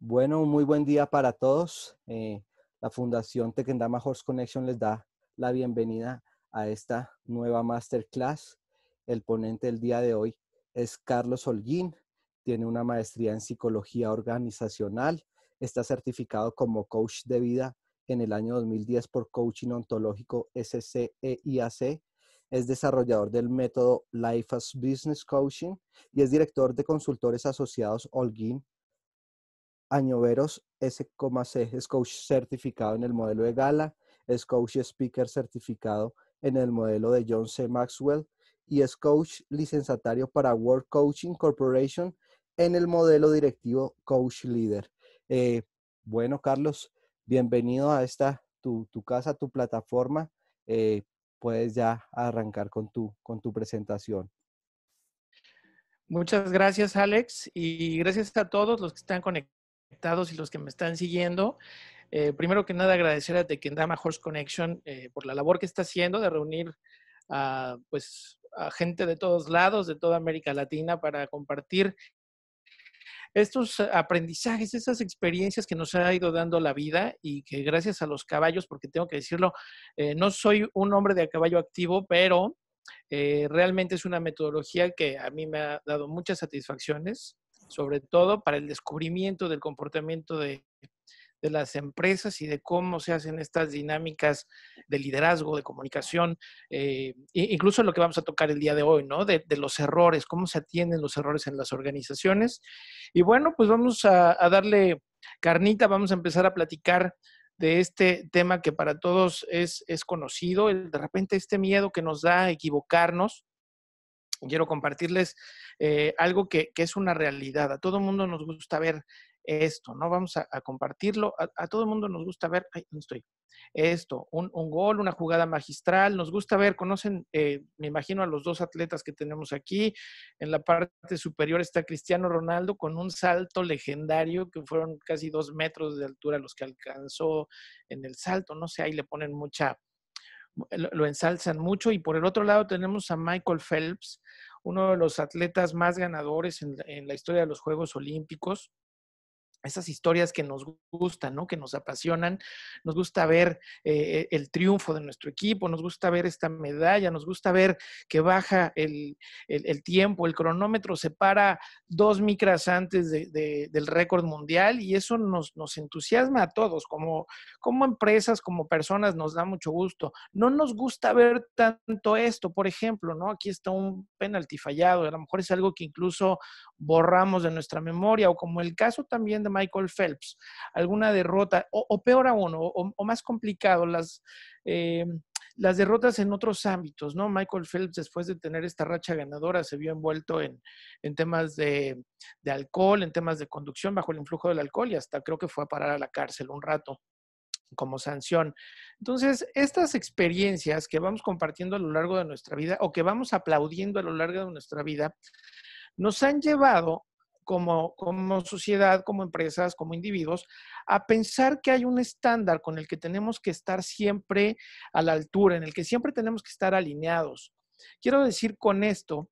Bueno, muy buen día para todos. Eh, la Fundación Tequendama Horse Connection les da la bienvenida a esta nueva masterclass. El ponente del día de hoy es Carlos Holguín. Tiene una maestría en psicología organizacional. Está certificado como coach de vida en el año 2010 por Coaching Ontológico SCEIAC. E es desarrollador del método Life as Business Coaching y es director de consultores asociados Holguín Añoveros es Coach certificado en el modelo de Gala, es Coach Speaker certificado en el modelo de John C. Maxwell y es Coach licenciatario para World Coaching Corporation en el modelo directivo Coach Leader. Eh, bueno, Carlos, bienvenido a esta, tu, tu casa, tu plataforma. Eh, puedes ya arrancar con tu, con tu presentación. Muchas gracias, Alex, y gracias a todos los que están conectados y los que me están siguiendo. Eh, primero que nada, agradecer a Tequendama Horse Connection eh, por la labor que está haciendo de reunir a, pues, gente de todos lados, de toda América Latina, para compartir estos aprendizajes, esas experiencias que nos ha ido dando la vida y que gracias a los caballos, porque tengo que decirlo, eh, no soy un hombre de caballo activo, pero realmente es una metodología que a mí me ha dado muchas satisfacciones sobre todo para el descubrimiento del comportamiento de, las empresas y de cómo se hacen estas dinámicas de liderazgo, de comunicación, eh, incluso lo que vamos a tocar el día de hoy, ¿no? De, los errores, cómo se atienden los errores en las organizaciones. Y bueno, pues vamos a, darle carnita, vamos a empezar a platicar de este tema que para todos es, es conocido, el, de repente este miedo que nos da a equivocarnos, quiero compartirles eh, algo que, es una realidad. A todo mundo nos gusta ver esto, ¿no? Vamos a, compartirlo. A, todo todo mundo nos gusta ver, ay, ¿dónde estoy? Esto, un, gol, una jugada magistral. Nos gusta ver, conocen, eh, me imagino, a los dos atletas que tenemos aquí. En la parte superior está Cristiano Ronaldo con un salto legendario que fueron casi dos metros de altura los que alcanzó en el salto. No sé, ahí le ponen mucha lo, ensalzan mucho. Y por el otro lado tenemos a Michael Phelps, uno de los atletas más ganadores en la historia de los Juegos Olímpicos esas historias que nos gustan, ¿no? que nos apasionan. Nos gusta ver eh, el triunfo de nuestro equipo, nos gusta ver esta medalla, nos gusta ver que baja el, tiempo, el cronómetro se para dos micras antes del récord mundial y eso nos, nos entusiasma a todos, como, como empresas, como personas, nos da mucho gusto. No nos gusta ver tanto esto, por ejemplo, ¿no? aquí está un penalti fallado, a lo mejor es algo que incluso borramos de nuestra memoria o como el caso también de Michael Phelps, alguna derrota, o, peor aún, o, más complicado, las, eh, las derrotas en otros ámbitos, ¿no? Michael Phelps, después de tener esta racha ganadora, se vio envuelto en, temas de, de, alcohol, en temas de conducción bajo el influjo del alcohol y hasta creo que fue a parar a la cárcel un rato como sanción. Entonces, estas experiencias que vamos compartiendo a lo largo de nuestra vida o que vamos aplaudiendo a lo largo de nuestra vida, nos han llevado como, sociedad, como empresas, como individuos, a pensar que hay un estándar con el que tenemos que estar siempre a la altura, en el que siempre tenemos que estar alineados. Quiero decir con esto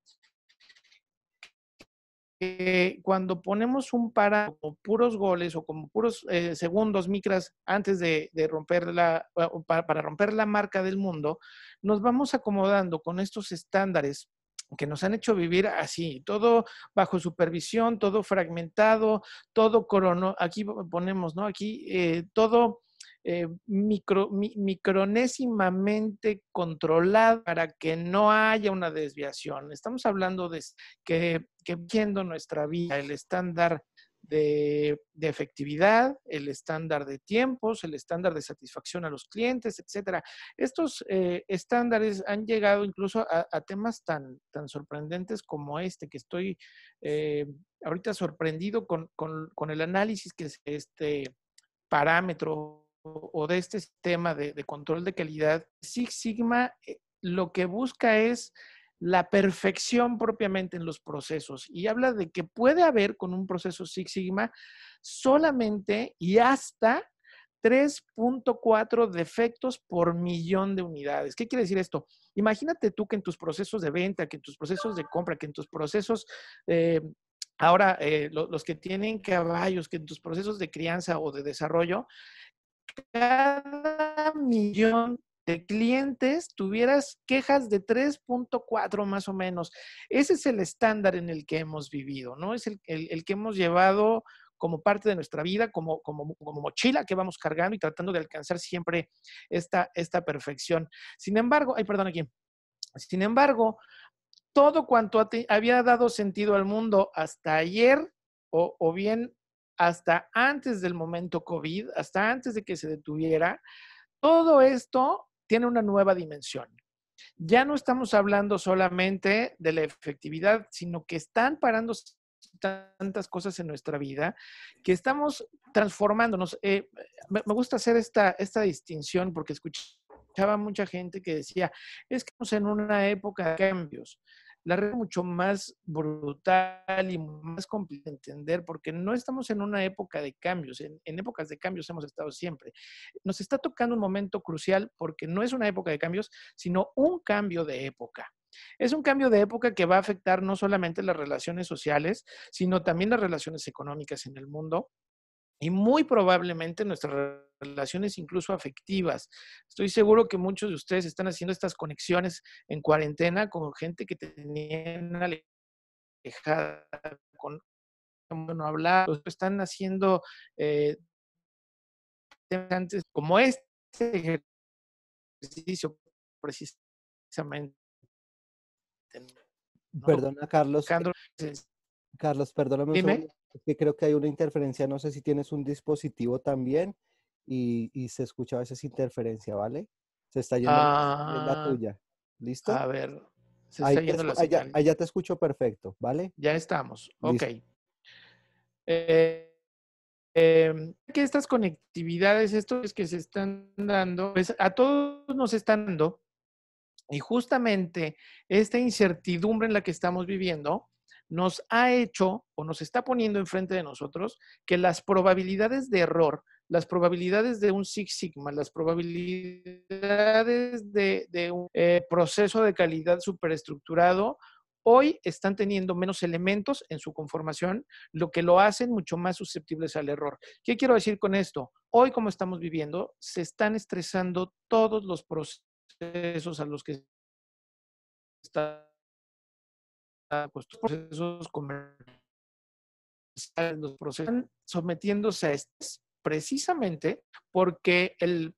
que cuando ponemos un para como puros goles o como puros eh, segundos, micras, antes de, romper la, para romper la marca del mundo, nos vamos acomodando con estos estándares que nos han hecho vivir así, todo bajo supervisión, todo fragmentado, todo corono, aquí ponemos, ¿no? Aquí eh, todo eh, micronésimamente controlado para que no haya una desviación. Estamos hablando de que, que viendo nuestra vida, el estándar de, efectividad, el estándar de tiempos, el estándar de satisfacción a los clientes, etcétera. Estos eh, estándares han llegado incluso a, temas tan, tan sorprendentes como este, que estoy eh, ahorita sorprendido con, el análisis que es este parámetro o de este sistema de, control de calidad. Six Sigma eh, lo que busca es la perfección propiamente en los procesos y habla de que puede haber con un proceso Six Sigma solamente y hasta 3.4 defectos por millón de unidades. ¿Qué quiere decir esto? Imagínate tú que en tus procesos de venta, que en tus procesos de compra, que en tus procesos, eh, ahora eh, los que tienen caballos, que en tus procesos de crianza o de desarrollo, cada millón clientes tuvieras quejas de 3.4 más o menos. Ese es el estándar en el que hemos vivido, ¿no? Es el, que hemos llevado como parte de nuestra vida, como, como, como, mochila que vamos cargando y tratando de alcanzar siempre esta, esta perfección. Sin embargo, ay, perdón aquí. Sin embargo, todo cuanto había dado sentido al mundo hasta ayer o, o bien hasta antes del momento COVID, hasta antes de que se detuviera, todo esto tiene una nueva dimensión. Ya no estamos hablando solamente de la efectividad, sino que están parando tantas cosas en nuestra vida que estamos transformándonos. Eh, me gusta hacer esta, esta distinción porque escuchaba mucha gente que decía, es que estamos en una época de cambios la red es mucho más brutal y más compleja de entender porque no estamos en una época de cambios. En, en, épocas de cambios hemos estado siempre. Nos está tocando un momento crucial porque no es una época de cambios, sino un cambio de época. Es un cambio de época que va a afectar no solamente las relaciones sociales, sino también las relaciones económicas en el mundo y muy probablemente nuestra relaciones incluso afectivas. Estoy seguro que muchos de ustedes están haciendo estas conexiones en cuarentena con gente que tenían alejada, con no hablar, están haciendo eh, como este ejercicio precisamente. Perdona, Carlos. Carlos, perdóname. Dime. creo que hay una interferencia. No sé si tienes un dispositivo también y, se escucha a veces interferencia, ¿vale? Se está yendo la ah, tuya. ¿Listo? A ver, ahí yendo te, allá, te escucho perfecto, ¿vale? Ya estamos, ok. Eh, em, que estas conectividades, esto es que se están dando, pues, a todos nos están dando, y justamente esta incertidumbre en la que estamos viviendo nos ha hecho o nos está poniendo enfrente de nosotros que las probabilidades de error las probabilidades de un Six Sigma, las probabilidades de, un eh, proceso de calidad superestructurado, hoy están teniendo menos elementos en su conformación, lo que lo hacen mucho más susceptibles al error. ¿Qué quiero decir con esto? Hoy, como estamos viviendo, se están estresando todos los procesos a los que están procesos comerciales, sometiéndose a estrés precisamente porque el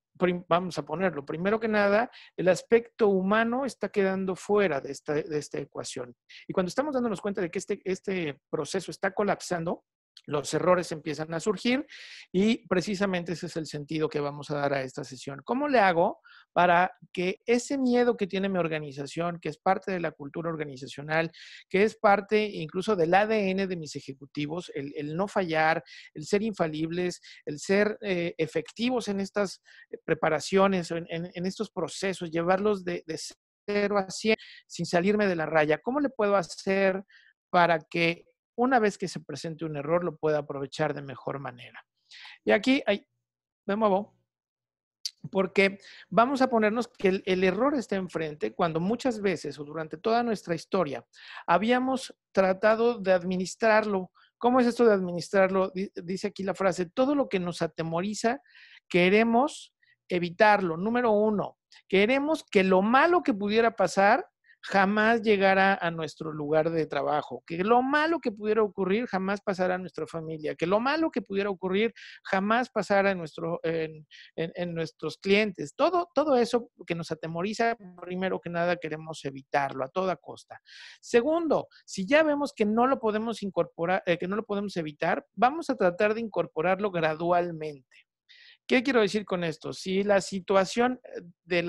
vamos a ponerlo, primero que nada, el aspecto humano está quedando fuera de esta, ecuación. Y cuando estamos dándonos cuenta de que este, este proceso está colapsando, los errores empiezan a surgir y precisamente ese es el sentido que vamos a dar a esta sesión. ¿Cómo le hago para que ese miedo que tiene mi organización, que es parte de la cultura organizacional, que es parte incluso del ADN de mis ejecutivos, el, no fallar, el ser infalibles, el ser eh, efectivos en estas preparaciones, en, estos procesos, llevarlos de, cero a cien sin salirme de la raya, ¿cómo le puedo hacer para que una vez que se presente un error, lo pueda aprovechar de mejor manera. Y aquí, me muevo, porque vamos a ponernos que el, el, error está enfrente cuando muchas veces o durante toda nuestra historia habíamos tratado de administrarlo. ¿Cómo es esto de administrarlo? Dice aquí la frase, todo lo que nos atemoriza, queremos evitarlo. Número uno, queremos que lo malo que pudiera pasar jamás llegara a nuestro lugar de trabajo, que lo malo que pudiera ocurrir jamás pasará a nuestra familia, que lo malo que pudiera ocurrir jamás pasará en, nuestro, en, nuestros clientes. Todo, todo eso que nos atemoriza, primero que nada, queremos evitarlo a toda costa. Segundo, si ya vemos que no lo podemos incorporar, eh, que no lo podemos evitar, vamos a tratar de incorporarlo gradualmente. ¿Qué quiero decir con esto? Si la situación eh, de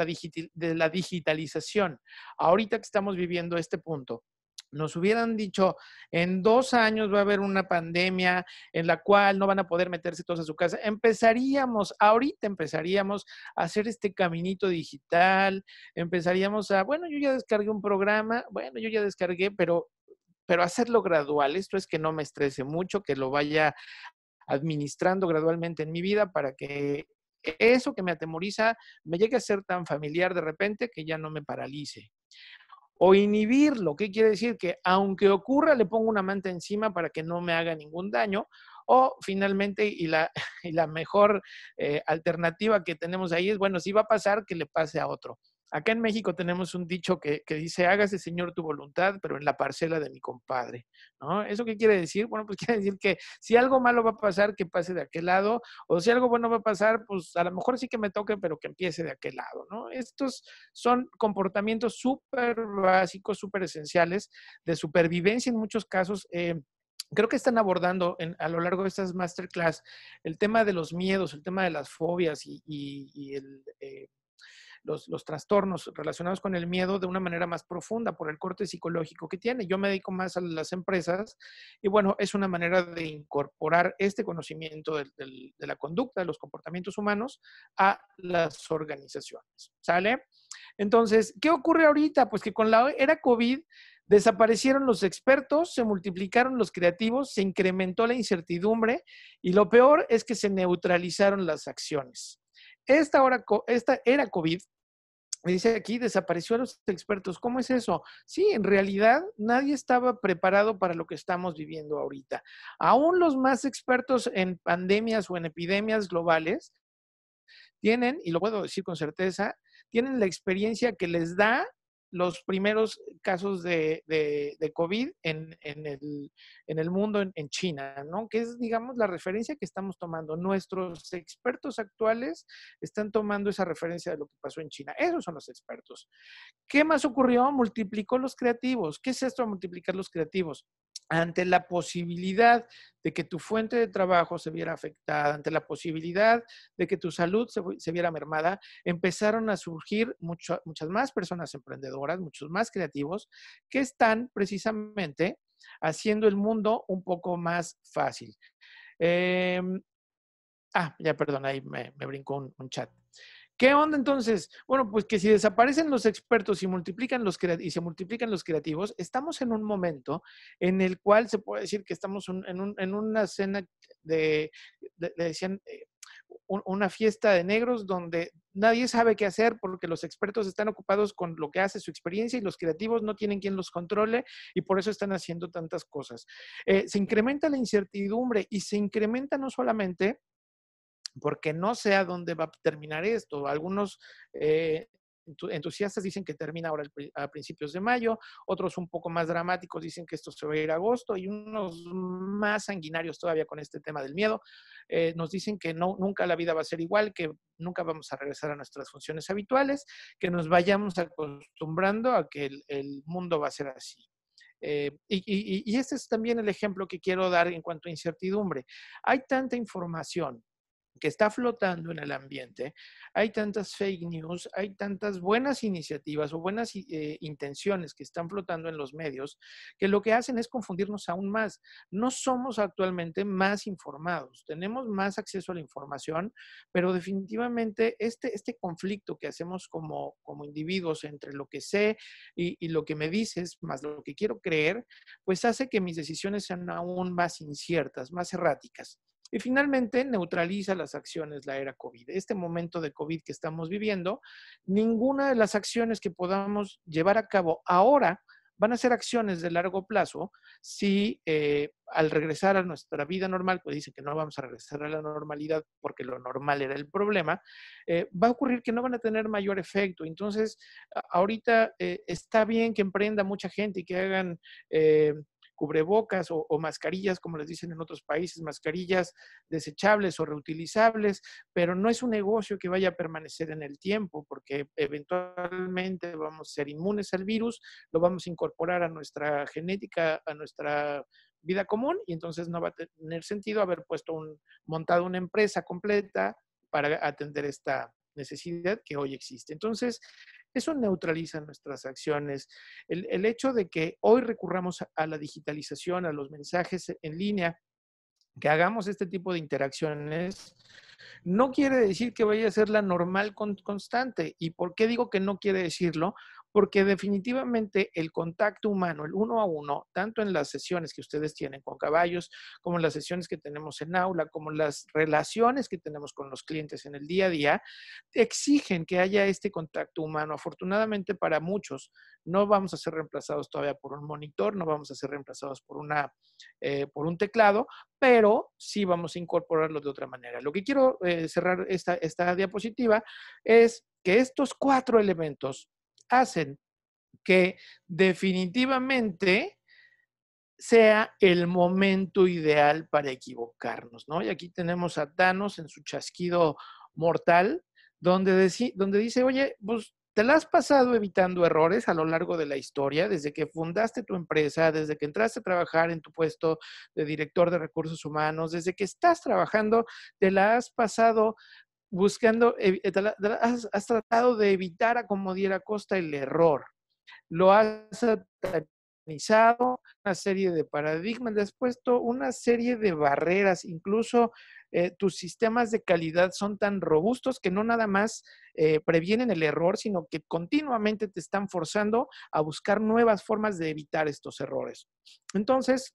la, digitalización, ahorita que estamos viviendo este punto, nos hubieran dicho, en dos años va a haber una pandemia en la cual no van a poder meterse todos a su casa, empezaríamos, ahorita empezaríamos a hacer este caminito digital, empezaríamos a, bueno, yo ya descargué un programa, bueno, yo ya descargué, pero pero hacerlo gradual, esto es que no me estrese mucho, que lo vaya administrando gradualmente en mi vida para que eso que me atemoriza me llegue a ser tan familiar de repente que ya no me paralice. O inhibirlo, ¿qué quiere decir? Que aunque ocurra, le pongo una manta encima para que no me haga ningún daño. O finalmente, y la, y la mejor eh, alternativa que tenemos ahí es, bueno, si va a pasar, que le pase a otro. Acá en México tenemos un dicho que, dice, hágase Señor tu voluntad, pero en la parcela de mi compadre, ¿Eso qué quiere decir? Bueno, pues quiere decir que si algo malo va a pasar, que pase de aquel lado, o si algo bueno va a pasar, pues a lo mejor sí que me toque, pero que empiece de aquel lado, ¿no? Estos son comportamientos súper básicos, súper esenciales de supervivencia en muchos casos. Eh, creo que están abordando a lo largo de estas masterclass el tema de los miedos, el tema de las fobias y, el, eh, los, trastornos relacionados con el miedo de una manera más profunda por el corte psicológico que tiene. Yo me dedico más a las empresas y bueno, es una manera de incorporar este conocimiento de la conducta, de los comportamientos humanos a las organizaciones. ¿Sale? Entonces, ¿qué ocurre ahorita? Pues que con la era COVID desaparecieron los expertos, se multiplicaron los creativos, se incrementó la incertidumbre y lo peor es que se neutralizaron las acciones. Esta, esta era COVID me dice aquí, desapareció a los expertos. ¿Cómo es eso? Sí, en realidad nadie estaba preparado para lo que estamos viviendo ahorita. Aún los más expertos en pandemias o en epidemias globales tienen, y lo puedo decir con certeza, tienen la experiencia que les da los primeros casos de, COVID en, el, mundo, en, en, China, ¿no? Que es, digamos, la referencia que estamos tomando. Nuestros expertos actuales están tomando esa referencia de lo que pasó en China. Esos son los expertos. ¿Qué más ocurrió? Multiplicó los creativos. ¿Qué es esto de multiplicar los creativos? ante la posibilidad de que tu fuente de trabajo se viera afectada, ante la posibilidad de que tu salud se, viera mermada, empezaron a surgir muchas más personas emprendedoras, muchos más creativos, que están precisamente haciendo el mundo un poco más fácil. Em, ah, ya perdón, ahí me, brincó un chat. ¿Qué onda entonces? Bueno, pues que si desaparecen los expertos y, multiplican los y se multiplican los creativos, estamos en un momento en el cual se puede decir que estamos en, una cena de, le decían, eh, una fiesta de negros donde nadie sabe qué hacer porque los expertos están ocupados con lo que hace su experiencia y los creativos no tienen quien los controle y por eso están haciendo tantas cosas. Eh, se incrementa la incertidumbre y se incrementa no solamente porque no sé a dónde va a terminar esto. Algunos eh, entusiastas dicen que termina ahora a principios de mayo, otros un poco más dramáticos dicen que esto se va a ir a agosto y unos más sanguinarios todavía con este tema del miedo eh, nos dicen que nunca la vida va a ser igual, que nunca vamos a regresar a nuestras funciones habituales, que nos vayamos acostumbrando a que el, mundo va a ser así. Eh, y, y, y este es también el ejemplo que quiero dar en cuanto a incertidumbre. Hay tanta información que está flotando en el ambiente, hay tantas fake news, hay tantas buenas iniciativas o buenas eh, intenciones que están flotando en los medios, que lo que hacen es confundirnos aún más. No somos actualmente más informados, tenemos más acceso a la información, pero definitivamente este, este conflicto que hacemos como, individuos entre lo que sé y lo que me dices, más lo que quiero creer, pues hace que mis decisiones sean aún más inciertas, más erráticas. Y finalmente neutraliza las acciones la era COVID. Este momento de COVID que estamos viviendo, ninguna de las acciones que podamos llevar a cabo ahora van a ser acciones de largo plazo si eh, al regresar a nuestra vida normal, pues dice que no vamos a regresar a la normalidad porque lo normal era el problema, eh, va a ocurrir que no van a tener mayor efecto. Entonces, ahorita eh, está bien que emprenda mucha gente y que hagan cubrebocas o, mascarillas, como les dicen en otros países, mascarillas desechables o reutilizables, pero no es un negocio que vaya a permanecer en el tiempo, porque eventualmente vamos a ser inmunes al virus, lo vamos a incorporar a nuestra genética, a nuestra vida común, y entonces no va a tener sentido haber puesto un, montado una empresa completa para atender esta necesidad que hoy existe. Entonces, eso neutraliza nuestras acciones. El, hecho de que hoy recurramos a, la digitalización, a los mensajes en línea, que hagamos este tipo de interacciones, no quiere decir que vaya a ser la normal constante. ¿Y por qué digo que no quiere decirlo? porque definitivamente el contacto humano, el uno a uno, tanto en las sesiones que ustedes tienen con caballos, como en las sesiones que tenemos en aula, como en las relaciones que tenemos con los clientes en el día a día, exigen que haya este contacto humano. Afortunadamente para muchos, no vamos a ser reemplazados todavía por un monitor, no vamos a ser reemplazados por, una, eh, por un teclado, pero sí vamos a incorporarlo de otra manera. Lo que quiero eh, cerrar esta, esta diapositiva es que estos cuatro elementos hacen que definitivamente sea el momento ideal para equivocarnos, ¿no? Y aquí tenemos a Thanos en su chasquido mortal, donde, donde dice, oye, pues te la has pasado evitando errores a lo largo de la historia, desde que fundaste tu empresa, desde que entraste a trabajar en tu puesto de director de recursos humanos, desde que estás trabajando, te la has pasado buscando, eh, has, tratado de evitar a como diera costa el error. Lo has satanizado, una serie de paradigmas, le has puesto una serie de barreras, incluso eh, tus sistemas de calidad son tan robustos que no nada más eh, previenen el error, sino que continuamente te están forzando a buscar nuevas formas de evitar estos errores. Entonces,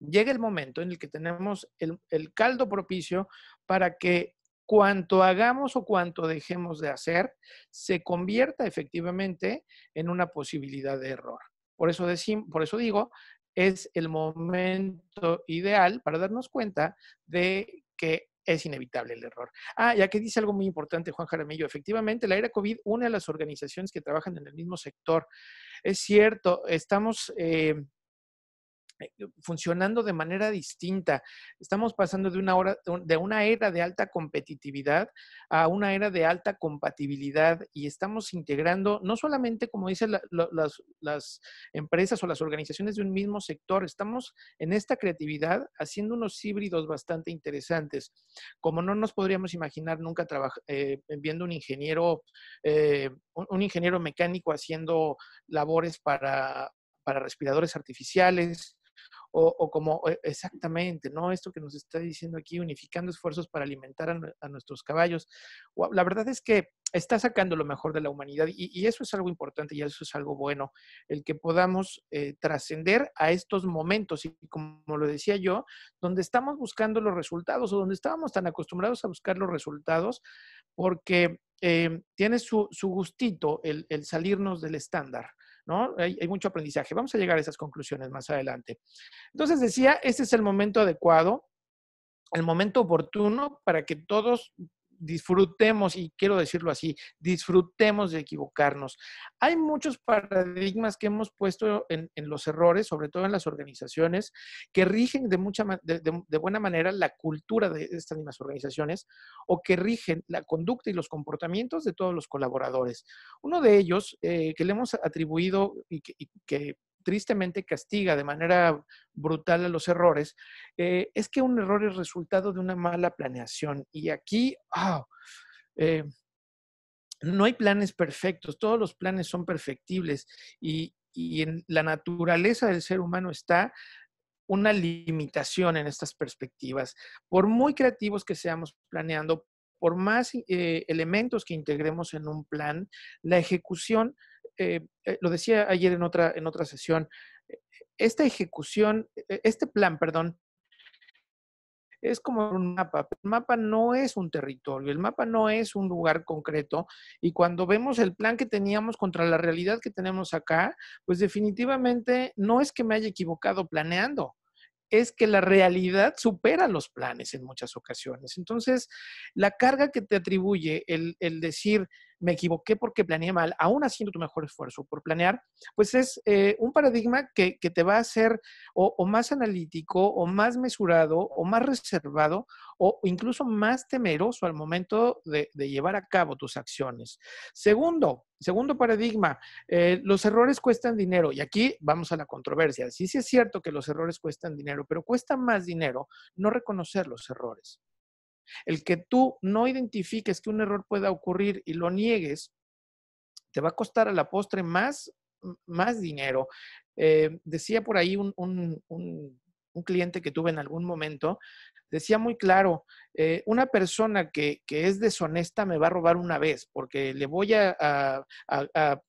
llega el momento en el que tenemos el caldo propicio para que cuanto hagamos o cuanto dejemos de hacer se convierta efectivamente en una posibilidad de error. Por eso, por eso digo, es el momento ideal para darnos cuenta de que es inevitable el error. Ah, ya que dice algo muy importante Juan Jaramillo, efectivamente la era COVID une a las organizaciones que trabajan en el mismo sector. Es cierto, estamos eh, eh, funcionando de manera distinta. Estamos pasando de una, hora, de una era de alta competitividad a una era de alta compatibilidad y estamos integrando, no solamente como dicen las, empresas o las organizaciones de un mismo sector, estamos en esta creatividad haciendo unos híbridos bastante interesantes. Como no nos podríamos imaginar nunca eh, viendo un ingeniero, eh, un ingeniero mecánico haciendo labores para respiradores artificiales, o, como e, exactamente, ¿no? Esto que nos está diciendo aquí, unificando esfuerzos para alimentar a, nuestros caballos. La verdad es que está sacando lo mejor de la humanidad y, eso es algo importante y eso es algo bueno, el que podamos eh, trascender a estos momentos y como lo decía yo, donde estamos buscando los resultados o donde estábamos tan acostumbrados a buscar los resultados porque eh, tiene su, gustito el, salirnos del estándar. ¿no? Hay, hay, mucho aprendizaje. Vamos a llegar a esas conclusiones más adelante. Entonces decía, este es el momento adecuado, el momento oportuno para que todos disfrutemos, y quiero decirlo así, disfrutemos de equivocarnos. Hay muchos paradigmas que hemos puesto en, los errores, sobre todo en las organizaciones, que rigen de, mucha, de, buena manera la cultura de estas mismas organizaciones o que rigen la conducta y los comportamientos de todos los colaboradores. Uno de ellos, eh, que le hemos atribuido y y que tristemente castiga de manera brutal a los errores, eh, es que un error es resultado de una mala planeación. Y aquí, ah, eh, no hay planes perfectos, todos los planes son perfectibles y, en la naturaleza del ser humano está una limitación en estas perspectivas. Por muy creativos que seamos planeando, por más eh, elementos que integremos en un plan, la ejecución eh, eh, lo decía ayer en otra, en otra sesión, e, e, esta ejecución, e, este plan, perdón, es como un mapa. El mapa no es un territorio, el mapa no es un lugar concreto. Y cuando vemos el plan que teníamos contra la realidad que tenemos acá, pues definitivamente no es que me haya equivocado planeando, es que la realidad supera los planes en muchas ocasiones. Entonces, la carga que te atribuye el, el decir, me equivoqué porque planeé mal, aún haciendo tu mejor esfuerzo por planear, pues es eh, un paradigma que, te va a hacer o, más analítico, o más mesurado, o más reservado, o incluso más temeroso al momento de, llevar a cabo tus acciones. Segundo, segundo paradigma, eh, los errores cuestan dinero. Y aquí vamos a la controversia. Sí, sí es cierto que los errores cuestan dinero, pero cuesta más dinero no reconocer los errores. El que tú no identifiques que un error pueda ocurrir y lo niegues, te va a costar a la postre más, más dinero. Eh, decía por ahí un, un, cliente que tuve en algún momento, decía muy claro, eh, una persona que, que, es deshonesta me va a robar una vez porque le voy a, a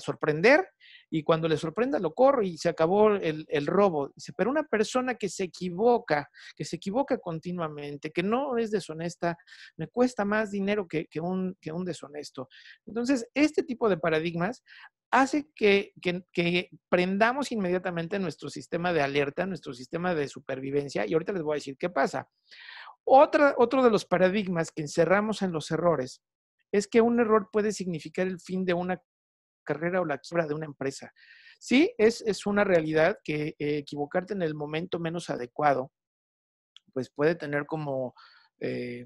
sorprender y cuando le sorprenda lo corro y se acabó el, robo. Dice, pero una persona que se equivoca, que se equivoca continuamente, que no es deshonesta, me cuesta más dinero que, un, un deshonesto. Entonces, este tipo de paradigmas hace que, que, prendamos inmediatamente nuestro sistema de alerta, nuestro sistema de supervivencia, y ahorita les voy a decir qué pasa. Otra, otro de los paradigmas que encerramos en los errores es que un error puede significar el fin de una carrera o la quiebra de una empresa. Sí, es, una realidad que eh, equivocarte en el momento menos adecuado, pues puede tener como, eh,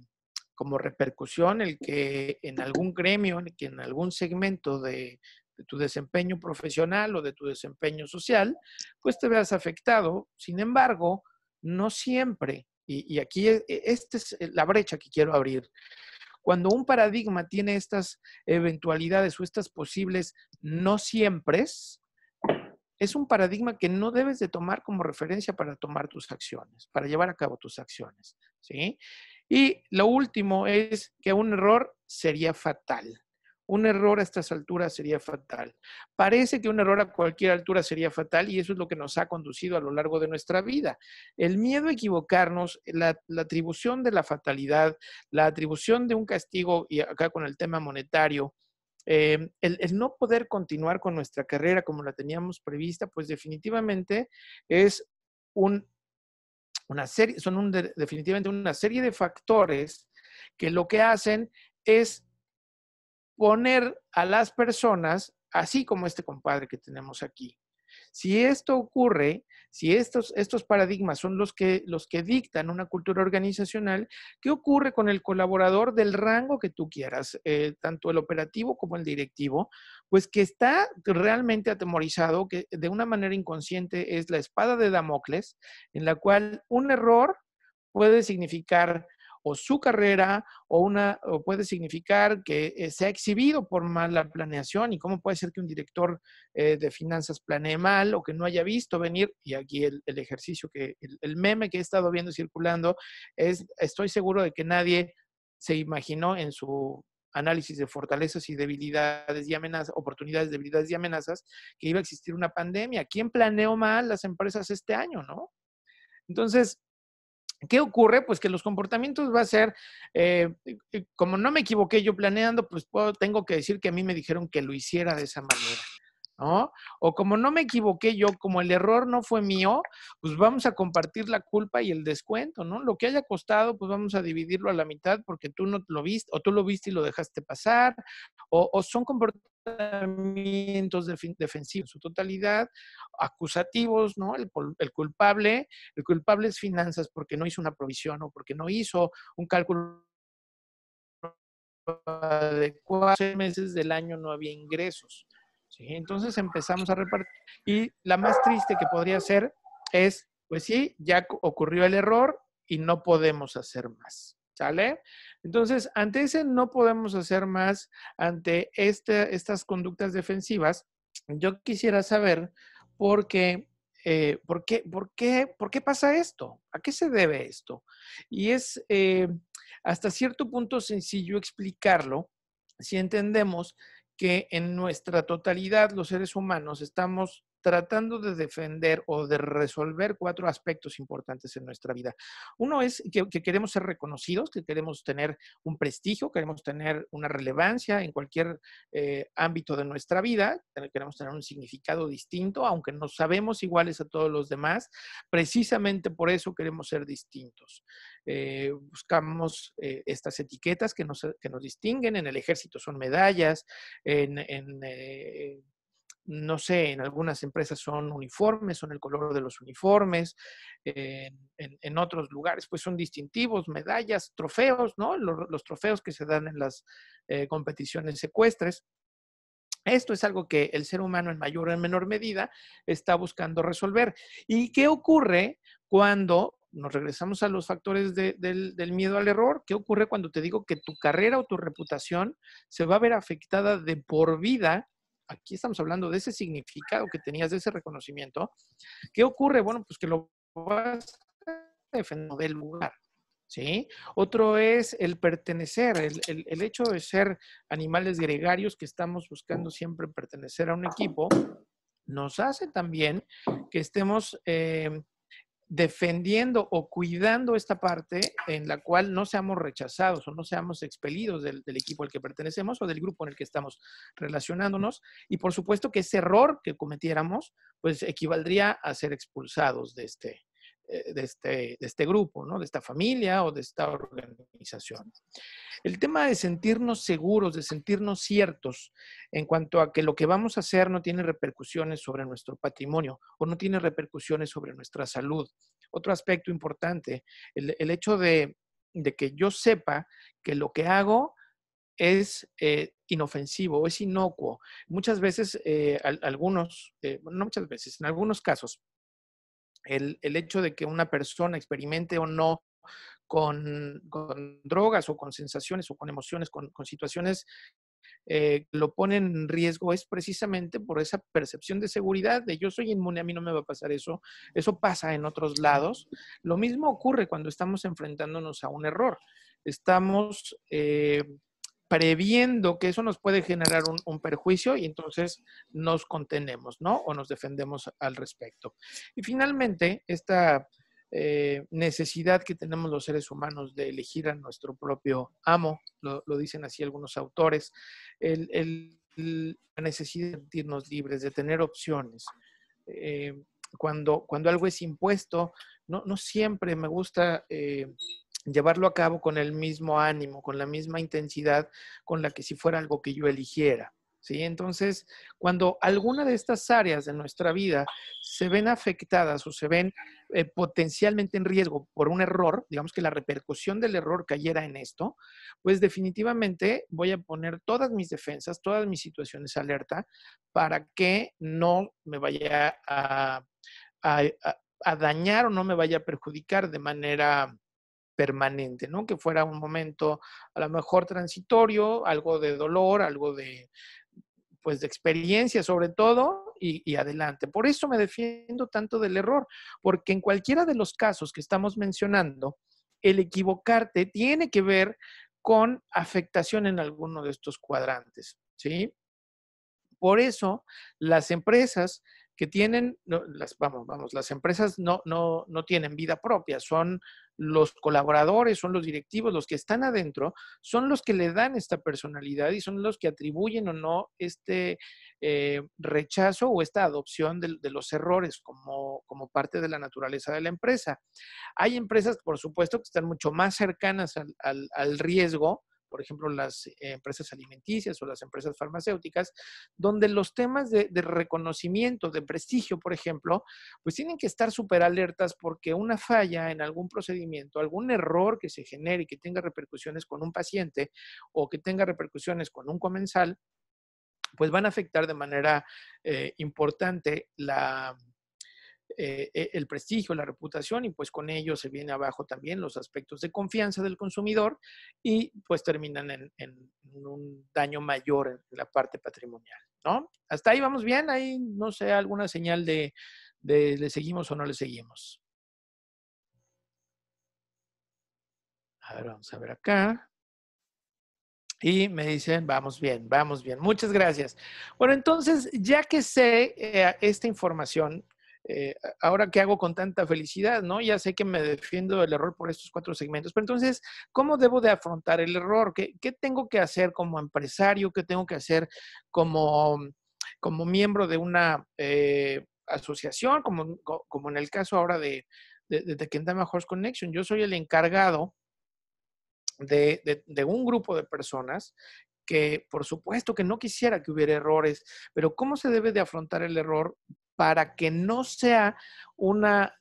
como repercusión el que en algún gremio, en que en algún segmento de, tu desempeño profesional o de tu desempeño social, pues te veas afectado. Sin embargo, no siempre y, aquí, e, e, esta es eh, la brecha que quiero abrir. Cuando un paradigma tiene estas eventualidades o estas posibles no siempre, es un paradigma que no debes de tomar como referencia para tomar tus acciones, para llevar a cabo tus acciones, ¿sí? Y lo último es que un error sería fatal. Un error a estas alturas sería fatal. Parece que un error a cualquier altura sería fatal y eso es lo que nos ha conducido a lo largo de nuestra vida. El miedo a equivocarnos, la, atribución de la fatalidad, la atribución de un castigo, y acá con el tema monetario, eh, el, no poder continuar con nuestra carrera como la teníamos prevista, pues definitivamente es un, una serie, son definitivamente una serie de factores que lo que hacen es poner a las personas así como este compadre que tenemos aquí. Si esto ocurre, si estos, estos paradigmas son los que, los que dictan una cultura organizacional, ¿qué ocurre con el colaborador del rango que tú quieras, eh, tanto el operativo como el directivo? Pues que está realmente atemorizado, que de una manera inconsciente es la espada de Damocles, en la cual un error puede significar o su carrera o una o puede significar que eh, se ha exhibido por mala planeación y cómo puede ser que un director eh, de finanzas planee mal o que no haya visto venir y aquí el, ejercicio que el, meme que he estado viendo circulando es estoy seguro de que nadie se imaginó en su análisis de fortalezas y debilidades y amenazas, oportunidades, debilidades y amenazas, que iba a existir una pandemia. ¿Quién planeó mal las empresas este año, no? Entonces, ¿Qué ocurre? Pues que los comportamientos va a ser, eh, como no me equivoqué yo planeando, pues tengo que decir que a mí me dijeron que lo hiciera de esa manera. ¿no? O como no me equivoqué yo, como el error no fue mío, pues vamos a compartir la culpa y el descuento, ¿no? Lo que haya costado, pues vamos a dividirlo a la mitad porque tú no lo viste, o tú lo viste y lo dejaste pasar, o son comportamientos tratamientos defensivos en su totalidad, acusativos, ¿no? El, culpable, el culpable es finanzas porque no hizo una provisión o porque no hizo un cálculo de cuatro meses del año no había ingresos. Entonces empezamos a repartir. Y la más triste que podría ser es, pues sí, ya ocurrió el error y no podemos hacer más. Entonces, ante ese no podemos hacer más, ante estas conductas defensivas, yo quisiera saber por qué, eh, por, qué, por, qué, por qué pasa esto, a qué se debe esto. Y es eh, hasta cierto punto sencillo explicarlo si entendemos que en nuestra totalidad los seres humanos estamos tratando de defender o de resolver cuatro aspectos importantes en nuestra vida. Uno es que, queremos ser reconocidos, que queremos tener un prestigio, queremos tener una relevancia en cualquier eh, ámbito de nuestra vida, queremos tener un significado distinto, aunque no sabemos iguales a todos los demás, precisamente por eso queremos ser distintos. Eh, buscamos eh, estas etiquetas que nos, que nos, distinguen, en el ejército son medallas, en no sé, en algunas empresas son uniformes, son el color de los uniformes, en, otros lugares pues son distintivos, medallas, trofeos, ¿no? Los, trofeos que se dan en las eh, competiciones secuestres. Esto es algo que el ser humano en mayor o en menor medida está buscando resolver. ¿Y qué ocurre cuando nos regresamos a los factores del, del, miedo al error. ¿Qué ocurre cuando te digo que tu carrera o tu reputación se va a ver afectada de por vida aquí estamos hablando de ese significado que tenías, de ese reconocimiento. ¿Qué ocurre? Bueno, pues que lo vas a defender del lugar. ¿Sí? Otro es el pertenecer, el, hecho de ser animales gregarios que estamos buscando siempre pertenecer a un equipo, nos hace también que estemos eh, defendiendo o cuidando esta parte en la cual no seamos rechazados o no seamos expelidos del, equipo al que pertenecemos o del grupo en el que estamos relacionándonos. Y por supuesto que ese error que cometiéramos, pues equivaldría a ser expulsados de este, eh, este, de este, grupo, ¿no? de esta familia o de esta organización. El tema de sentirnos seguros, de sentirnos ciertos en cuanto a que lo que vamos a hacer no tiene repercusiones sobre nuestro patrimonio o no tiene repercusiones sobre nuestra salud. Otro aspecto importante, el, hecho de, que yo sepa que lo que hago es eh, inofensivo, es inocuo. Muchas veces, eh, algunos, no muchas veces, en algunos casos, el, hecho de que una persona experimente o no con, drogas o con sensaciones o con emociones, con, situaciones eh, lo ponen en riesgo es precisamente por esa percepción de seguridad de yo soy inmune, a mí no me va a pasar eso. Eso pasa en otros lados. Lo mismo ocurre cuando estamos enfrentándonos a un error. Estamos eh, previendo que eso nos puede generar un, perjuicio y entonces nos contenemos, ¿no? O nos defendemos al respecto. Y finalmente, esta eh, necesidad que tenemos los seres humanos de elegir a nuestro propio amo, lo, dicen así algunos autores, el, la necesidad de sentirnos libres, de tener opciones. Eh, cuando, cuando algo es impuesto, no, siempre me gusta... Eh, llevarlo a cabo con el mismo ánimo, con la misma intensidad con la que si fuera algo que yo eligiera. ¿sí? Entonces, cuando alguna de estas áreas de nuestra vida se ven afectadas o se ven eh, potencialmente en riesgo por un error, digamos que la repercusión del error cayera en esto, pues definitivamente voy a poner todas mis defensas, todas mis situaciones alerta para que no me vaya a dañar o no me vaya a perjudicar de manera permanente, ¿no? Que fuera un momento a lo mejor transitorio, algo de dolor, algo de, pues, de experiencia sobre todo y, adelante. Por eso me defiendo tanto del error, porque en cualquiera de los casos que estamos mencionando, el equivocarte tiene que ver con afectación en alguno de estos cuadrantes, ¿sí? Por eso las empresas que tienen, no, las, vamos, vamos, las empresas no, tienen vida propia, son los colaboradores, son los directivos, los que están adentro, son los que le dan esta personalidad y son los que atribuyen o no este eh, rechazo o esta adopción de, los errores como, como, parte de la naturaleza de la empresa. Hay empresas, por supuesto, que están mucho más cercanas al riesgo por ejemplo, las empresas alimenticias o las empresas farmacéuticas, donde los temas de, reconocimiento, de prestigio, por ejemplo, pues tienen que estar súper alertas porque una falla en algún procedimiento, algún error que se genere y que tenga repercusiones con un paciente o que tenga repercusiones con un comensal, pues van a afectar de manera eh, importante la, eh, eh, el prestigio, la reputación y pues con ello se viene abajo también los aspectos de confianza del consumidor y pues terminan en, un daño mayor en la parte patrimonial, ¿no? Hasta ahí vamos bien, ahí no sé, alguna señal de, le seguimos o no le seguimos. A ver, vamos a ver acá. Y me dicen, vamos bien, vamos bien. Muchas gracias. Bueno, entonces, ya que sé eh, esta información, eh, ahora qué hago con tanta felicidad, ¿no? Ya sé que me defiendo del error por estos cuatro segmentos, pero entonces, ¿cómo debo de afrontar el error? ¿Qué, tengo que hacer como empresario? ¿Qué tengo que hacer como, como miembro de una eh, asociación? Como, como en el caso ahora de, de, de, Kendama Connection, yo soy el encargado. De, de un grupo de personas que por supuesto que no quisiera que hubiera errores, pero ¿cómo se debe de afrontar el error para que no sea una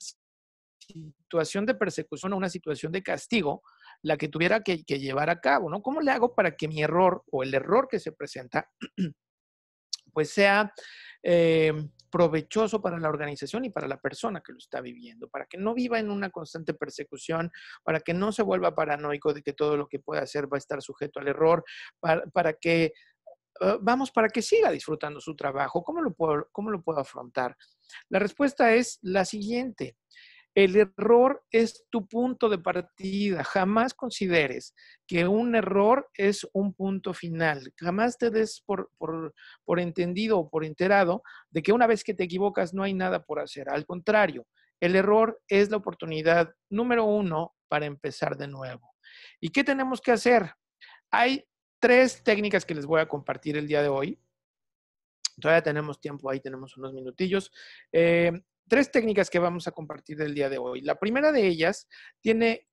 situación de persecución o una situación de castigo la que tuviera que, llevar a cabo, ¿no? ¿Cómo le hago para que mi error o el error que se presenta pues sea eh, provechoso para la organización y para la persona que lo está viviendo, para que no viva en una constante persecución, para que no se vuelva paranoico de que todo lo que pueda hacer va a estar sujeto al error, para que Ah, vamos, para que siga disfrutando su trabajo, ¿cómo lo puedo, cómo lo puedo afrontar? La respuesta es la siguiente. El error es tu punto de partida. Jamás consideres que un error es un punto final. Jamás te des por, por, entendido o por enterado de que una vez que te equivocas no hay nada por hacer. Al contrario, el error es la oportunidad número uno para empezar de nuevo. ¿Y qué tenemos que hacer? Hay tres técnicas que les voy a compartir el día de hoy. Todavía tenemos tiempo, ahí tenemos unos minutillos. Eh, tres técnicas que vamos a compartir el día de hoy. La primera de ellas tiene,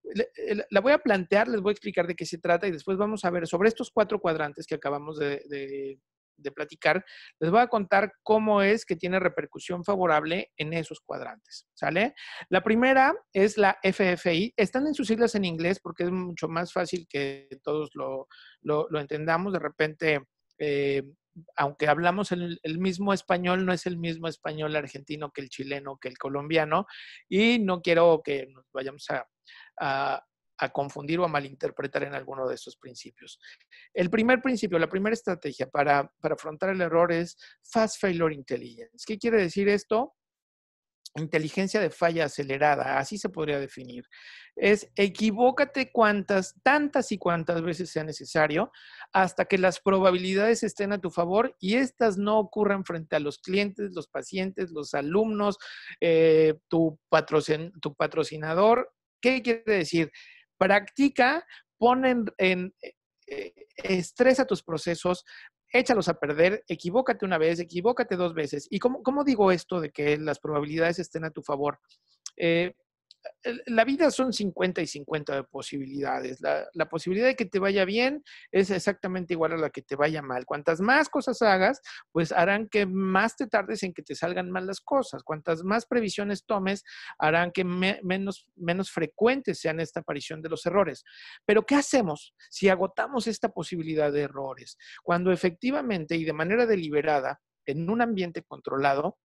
eh, la voy a plantear, les voy a explicar de qué se trata y después vamos a ver sobre estos cuatro cuadrantes que acabamos de de platicar, les voy a contar cómo es que tiene repercusión favorable en esos cuadrantes, ¿sale? La primera es la FFI. Están en sus siglas en inglés porque es mucho más fácil que todos lo, entendamos. De repente... Eh, aunque hablamos el, mismo español, no es el mismo español argentino que el chileno, que el colombiano, y no quiero que nos vayamos a, a confundir o a malinterpretar en alguno de estos principios. El primer principio, la primera estrategia para, afrontar el error es Fast Failure Intelligence. ¿Qué quiere decir esto? Inteligencia de falla acelerada, así se podría definir. Es equivócate cuantas, tantas y cuantas veces sea necesario hasta que las probabilidades estén a tu favor y estas no ocurran frente a los clientes, los pacientes, los alumnos, eh, tu, tu patrocinador. ¿Qué quiere decir? practica, pon en, en eh, eh, estresa tus procesos, échalos a perder, equivócate una vez, equivócate dos veces. ¿Y cómo, cómo digo esto de que las probabilidades estén a tu favor? Eh, la vida son 50 y 50 posibilidades. La, posibilidad de que te vaya bien es exactamente igual a la que te vaya mal. Cuantas más cosas hagas, pues harán que más te tardes en que te salgan mal las cosas. Cuantas más previsiones tomes, harán que menos frecuentes sean esta aparición de los errores. Pero ¿qué hacemos si agotamos esta posibilidad de errores? Cuando efectivamente y de manera deliberada, en un ambiente controlado,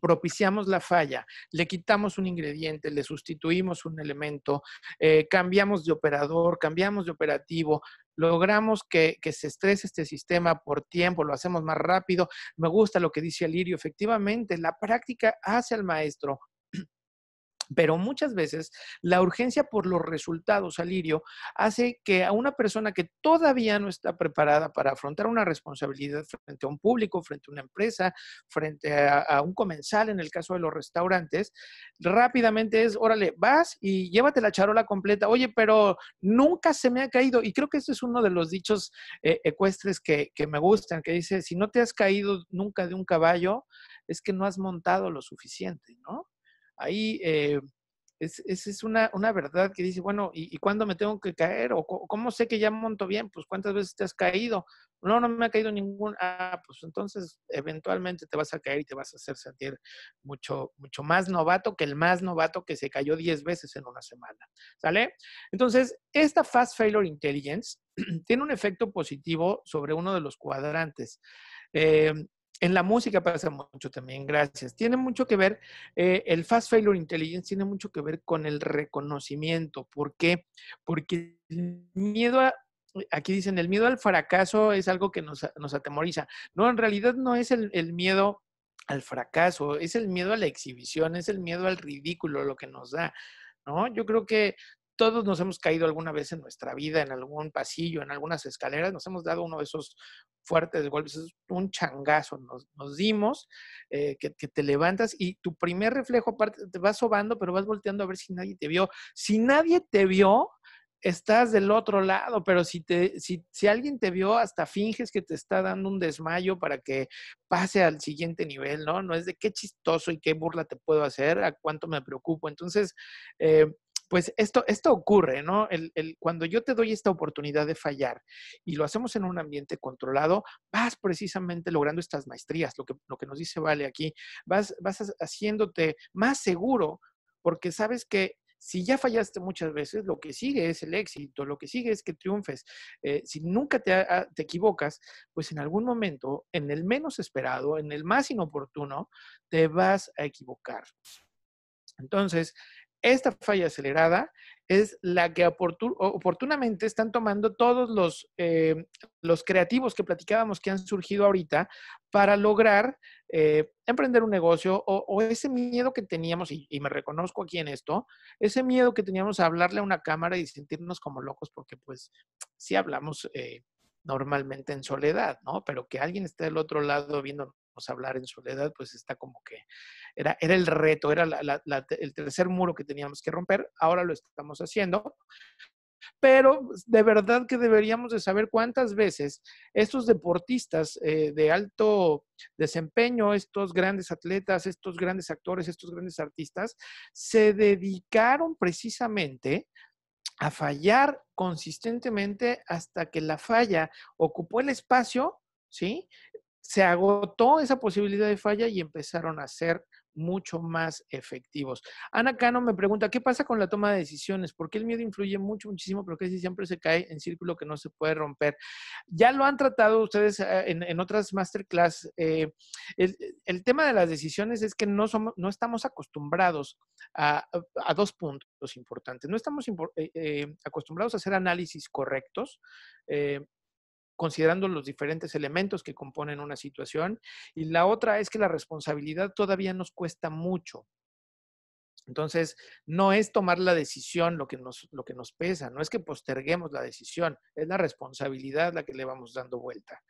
propiciamos la falla, le quitamos un ingrediente, le sustituimos un elemento, eh, cambiamos de operador, cambiamos de operativo, logramos que, que, se estrese este sistema por tiempo, lo hacemos más rápido. Me gusta lo que dice Alirio, efectivamente, la práctica hace al maestro, pero muchas veces la urgencia por los resultados, Alirio, hace que a una persona que todavía no está preparada para afrontar una responsabilidad frente a un público, frente a una empresa, frente a, un comensal, en el caso de los restaurantes, rápidamente es, órale, vas y llévate la charola completa. Oye, pero nunca se me ha caído. Y creo que este es uno de los dichos eh, ecuestres que me gustan, que dice, si no te has caído nunca de un caballo, es que no has montado lo suficiente, ¿no? ahí eh, es, una, verdad que dice, bueno, ¿y, cuándo me tengo que caer? ¿O cómo sé que ya monto bien? Pues cuántas veces te has caído. No, no me ha caído ningún. Ah, pues entonces eventualmente te vas a caer y te vas a hacer sentir mucho, mucho más novato que el más novato que se cayó 10 veces en una semana. ¿Sale? Entonces, esta Fast Failure Intelligence tiene un efecto positivo sobre uno de los cuadrantes. Eh, en la música pasa mucho también, gracias. Tiene mucho que ver, eh, el Fast Failure Intelligence tiene mucho que ver con el reconocimiento. ¿Por qué? Porque el miedo a, aquí dicen, el miedo al fracaso es algo que nos, atemoriza. No, en realidad no es el, el miedo al fracaso, es el miedo a la exhibición, es el miedo al ridículo lo que nos da. ¿no? Yo creo que todos nos hemos caído alguna vez en nuestra vida, en algún pasillo, en algunas escaleras, nos hemos dado uno de esos fuertes golpes, un changazo, nos, dimos, eh, que, te levantas y tu primer reflejo, aparte, te vas sobando, pero vas volteando a ver si nadie te vio. Si nadie te vio, estás del otro lado, pero si, te, si, alguien te vio, hasta finges que te está dando un desmayo para que pase al siguiente nivel, ¿no? No es de qué chistoso y qué burla te puedo hacer, a cuánto me preocupo. Entonces, eh, pues esto, esto ocurre, ¿no? El, cuando yo te doy esta oportunidad de fallar y lo hacemos en un ambiente controlado, vas precisamente logrando estas maestrías, lo que, lo que nos dice Vale aquí, vas, vas haciéndote más seguro porque sabes que si ya fallaste muchas veces, lo que sigue es el éxito, lo que sigue es que triunfes. Eh, si nunca te, te, equivocas, pues en algún momento, en el menos esperado, en el más inoportuno, te vas a equivocar. Entonces, esta falla acelerada es la que oportunamente están tomando todos los, eh, los creativos que platicábamos que han surgido ahorita para lograr eh, emprender un negocio o, ese miedo que teníamos, y, me reconozco aquí en esto, ese miedo que teníamos a hablarle a una cámara y sentirnos como locos porque pues si hablamos... Eh, normalmente en soledad, ¿no? Pero que alguien esté del otro lado viendo hablar en soledad, pues está como que era, era el reto, era el tercer muro que teníamos que romper, ahora lo estamos haciendo. Pero pues, de verdad que deberíamos de saber cuántas veces estos deportistas eh, de alto desempeño, estos grandes atletas, estos grandes actores, estos grandes artistas, se dedicaron precisamente a fallar consistentemente hasta que la falla ocupó el espacio, ¿sí? se agotó esa posibilidad de falla y empezaron a ser mucho más efectivos. Ana Cano me pregunta, ¿qué pasa con la toma de decisiones? Porque el miedo influye mucho, muchísimo, pero que si siempre se cae en círculo que no se puede romper. Ya lo han tratado ustedes eh, en, otras masterclass. Eh, el, tema de las decisiones es que no, somos, no estamos acostumbrados a, dos puntos importantes. No estamos eh, acostumbrados a hacer análisis correctos considerando los diferentes elementos que componen una situación. Y la otra es que la responsabilidad todavía nos cuesta mucho. Entonces, no es tomar la decisión lo que, nos, lo que nos pesa, no es que posterguemos la decisión, es la responsabilidad la que le vamos dando vuelta.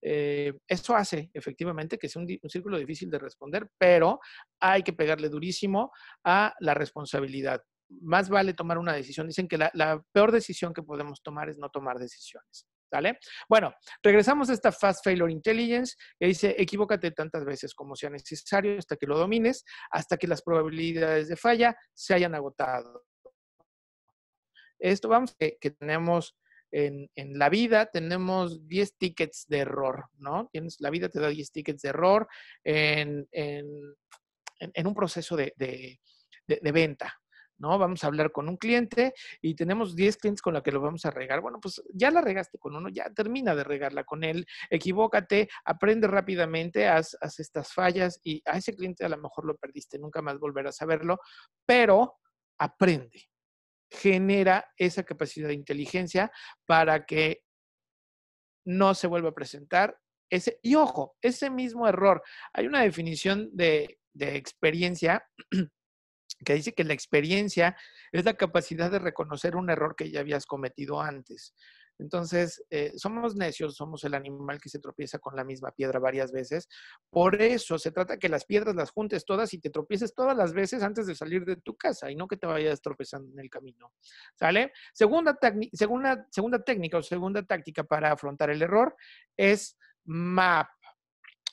Eh, eso hace efectivamente que sea un, círculo difícil de responder, pero hay que pegarle durísimo a la responsabilidad. Más vale tomar una decisión. Dicen que la peor decisión que podemos tomar es no tomar decisiones. Bueno, regresamos a esta Fast Failure Intelligence que dice, equivócate tantas veces como sea necesario hasta que lo domines, hasta que las probabilidades de falla se hayan agotado. Esto vamos, que, tenemos en, la vida tenemos 10 tickets de error, ¿no? la vida te da 10 tickets de error en, un proceso de, venta, ¿no? Vamos a hablar con un cliente y tenemos 10 clientes con los que lo vamos a regar. Bueno, pues ya la regaste con uno, ya termina de regarla con él, equivócate, aprende rápidamente, haz, estas fallas y a ese cliente a lo mejor lo perdiste, nunca más volverás a verlo, pero aprende, genera esa capacidad de inteligencia para que no se vuelva a presentar ese, y ojo, ese mismo error. Hay una definición de, de experiencia que dice que la experiencia es la capacidad de reconocer un error que ya habías cometido antes. Entonces, eh, somos necios, somos el animal que se tropieza con la misma piedra varias veces. Por eso se trata que las piedras las juntes todas y te tropieces todas las veces antes de salir de tu casa y no que te vayas tropezando en el camino. ¿Sale? Segunda, segunda técnica o segunda táctica para afrontar el error es map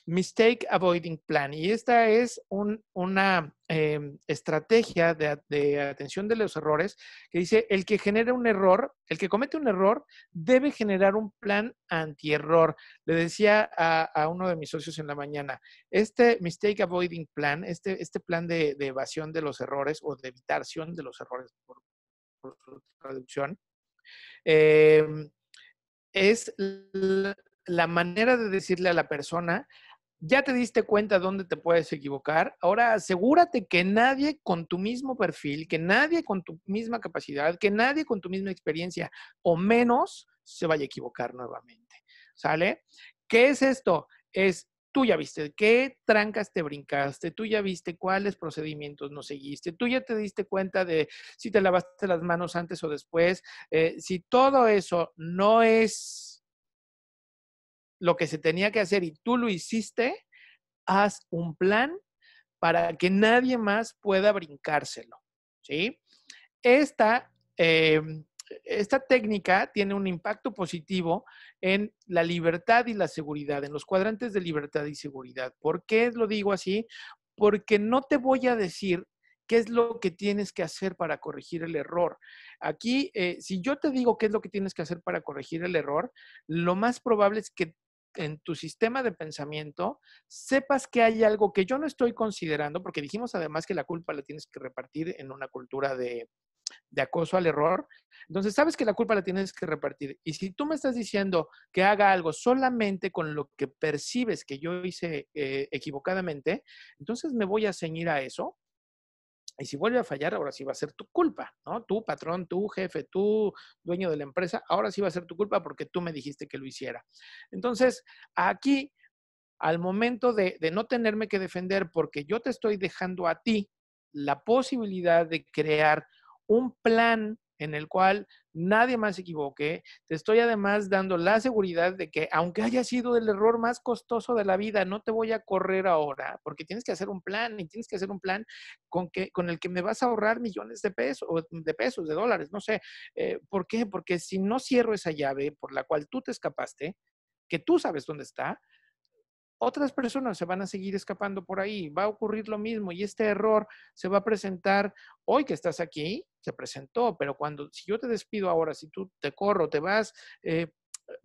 Mistake Avoiding Plan. Y esta es una em, estrategia de, atención de los errores que dice, el que genera un error, el que comete un error, debe generar un plan antierror. Le decía a, uno de mis socios en la mañana, este Mistake Avoiding Plan, este, este plan de, evasión de los errores o de evitación de los errores, por, su traducción, em, es la manera de decirle a la persona ya te diste cuenta dónde te puedes equivocar. Ahora asegúrate que nadie con tu mismo perfil, que nadie con tu misma capacidad, que nadie con tu misma experiencia o menos se vaya a equivocar nuevamente. ¿Sale? ¿Qué es esto? Es tú ya viste qué trancas te brincaste, tú ya viste cuáles procedimientos no seguiste, tú ya te diste cuenta de si te lavaste las manos antes o después. Eh, si todo eso no es lo que se tenía que hacer y tú lo hiciste, haz un plan para que nadie más pueda brincárselo. ¿sí? Esta, em, esta técnica tiene un impacto positivo en la libertad y la seguridad, en los cuadrantes de libertad y seguridad. ¿Por qué lo digo así? Porque no te voy a decir qué es lo que tienes que hacer para corregir el error. Aquí, eh, si yo te digo qué es lo que tienes que hacer para corregir el error, lo más probable es que en tu sistema de pensamiento, sepas que hay algo que yo no estoy considerando, porque dijimos además que la culpa la tienes que repartir en una cultura de, de acoso al error. Entonces, sabes que la culpa la tienes que repartir. Y si tú me estás diciendo que haga algo solamente con lo que percibes que yo hice eh, equivocadamente, entonces me voy a ceñir a eso y si vuelve a fallar, ahora sí va a ser tu culpa, ¿no? Tú, patrón, tú, jefe, tú, dueño de la empresa, ahora sí va a ser tu culpa porque tú me dijiste que lo hiciera. Entonces, aquí, al momento de, de no tenerme que defender porque yo te estoy dejando a ti la posibilidad de crear un plan en el cual nadie más se equivoque. Te estoy además dando la seguridad de que aunque haya sido el error más costoso de la vida, no te voy a correr ahora, porque tienes que hacer un plan y tienes que hacer un plan con, que, con el que me vas a ahorrar millones de pesos, de pesos, de dólares, no sé. Eh, ¿Por qué? Porque si no cierro esa llave por la cual tú te escapaste, que tú sabes dónde está, otras personas se van a seguir escapando por ahí, va a ocurrir lo mismo y este error se va a presentar hoy que estás aquí, se presentó, pero cuando si yo te despido ahora, si tú te corro, te vas, eh,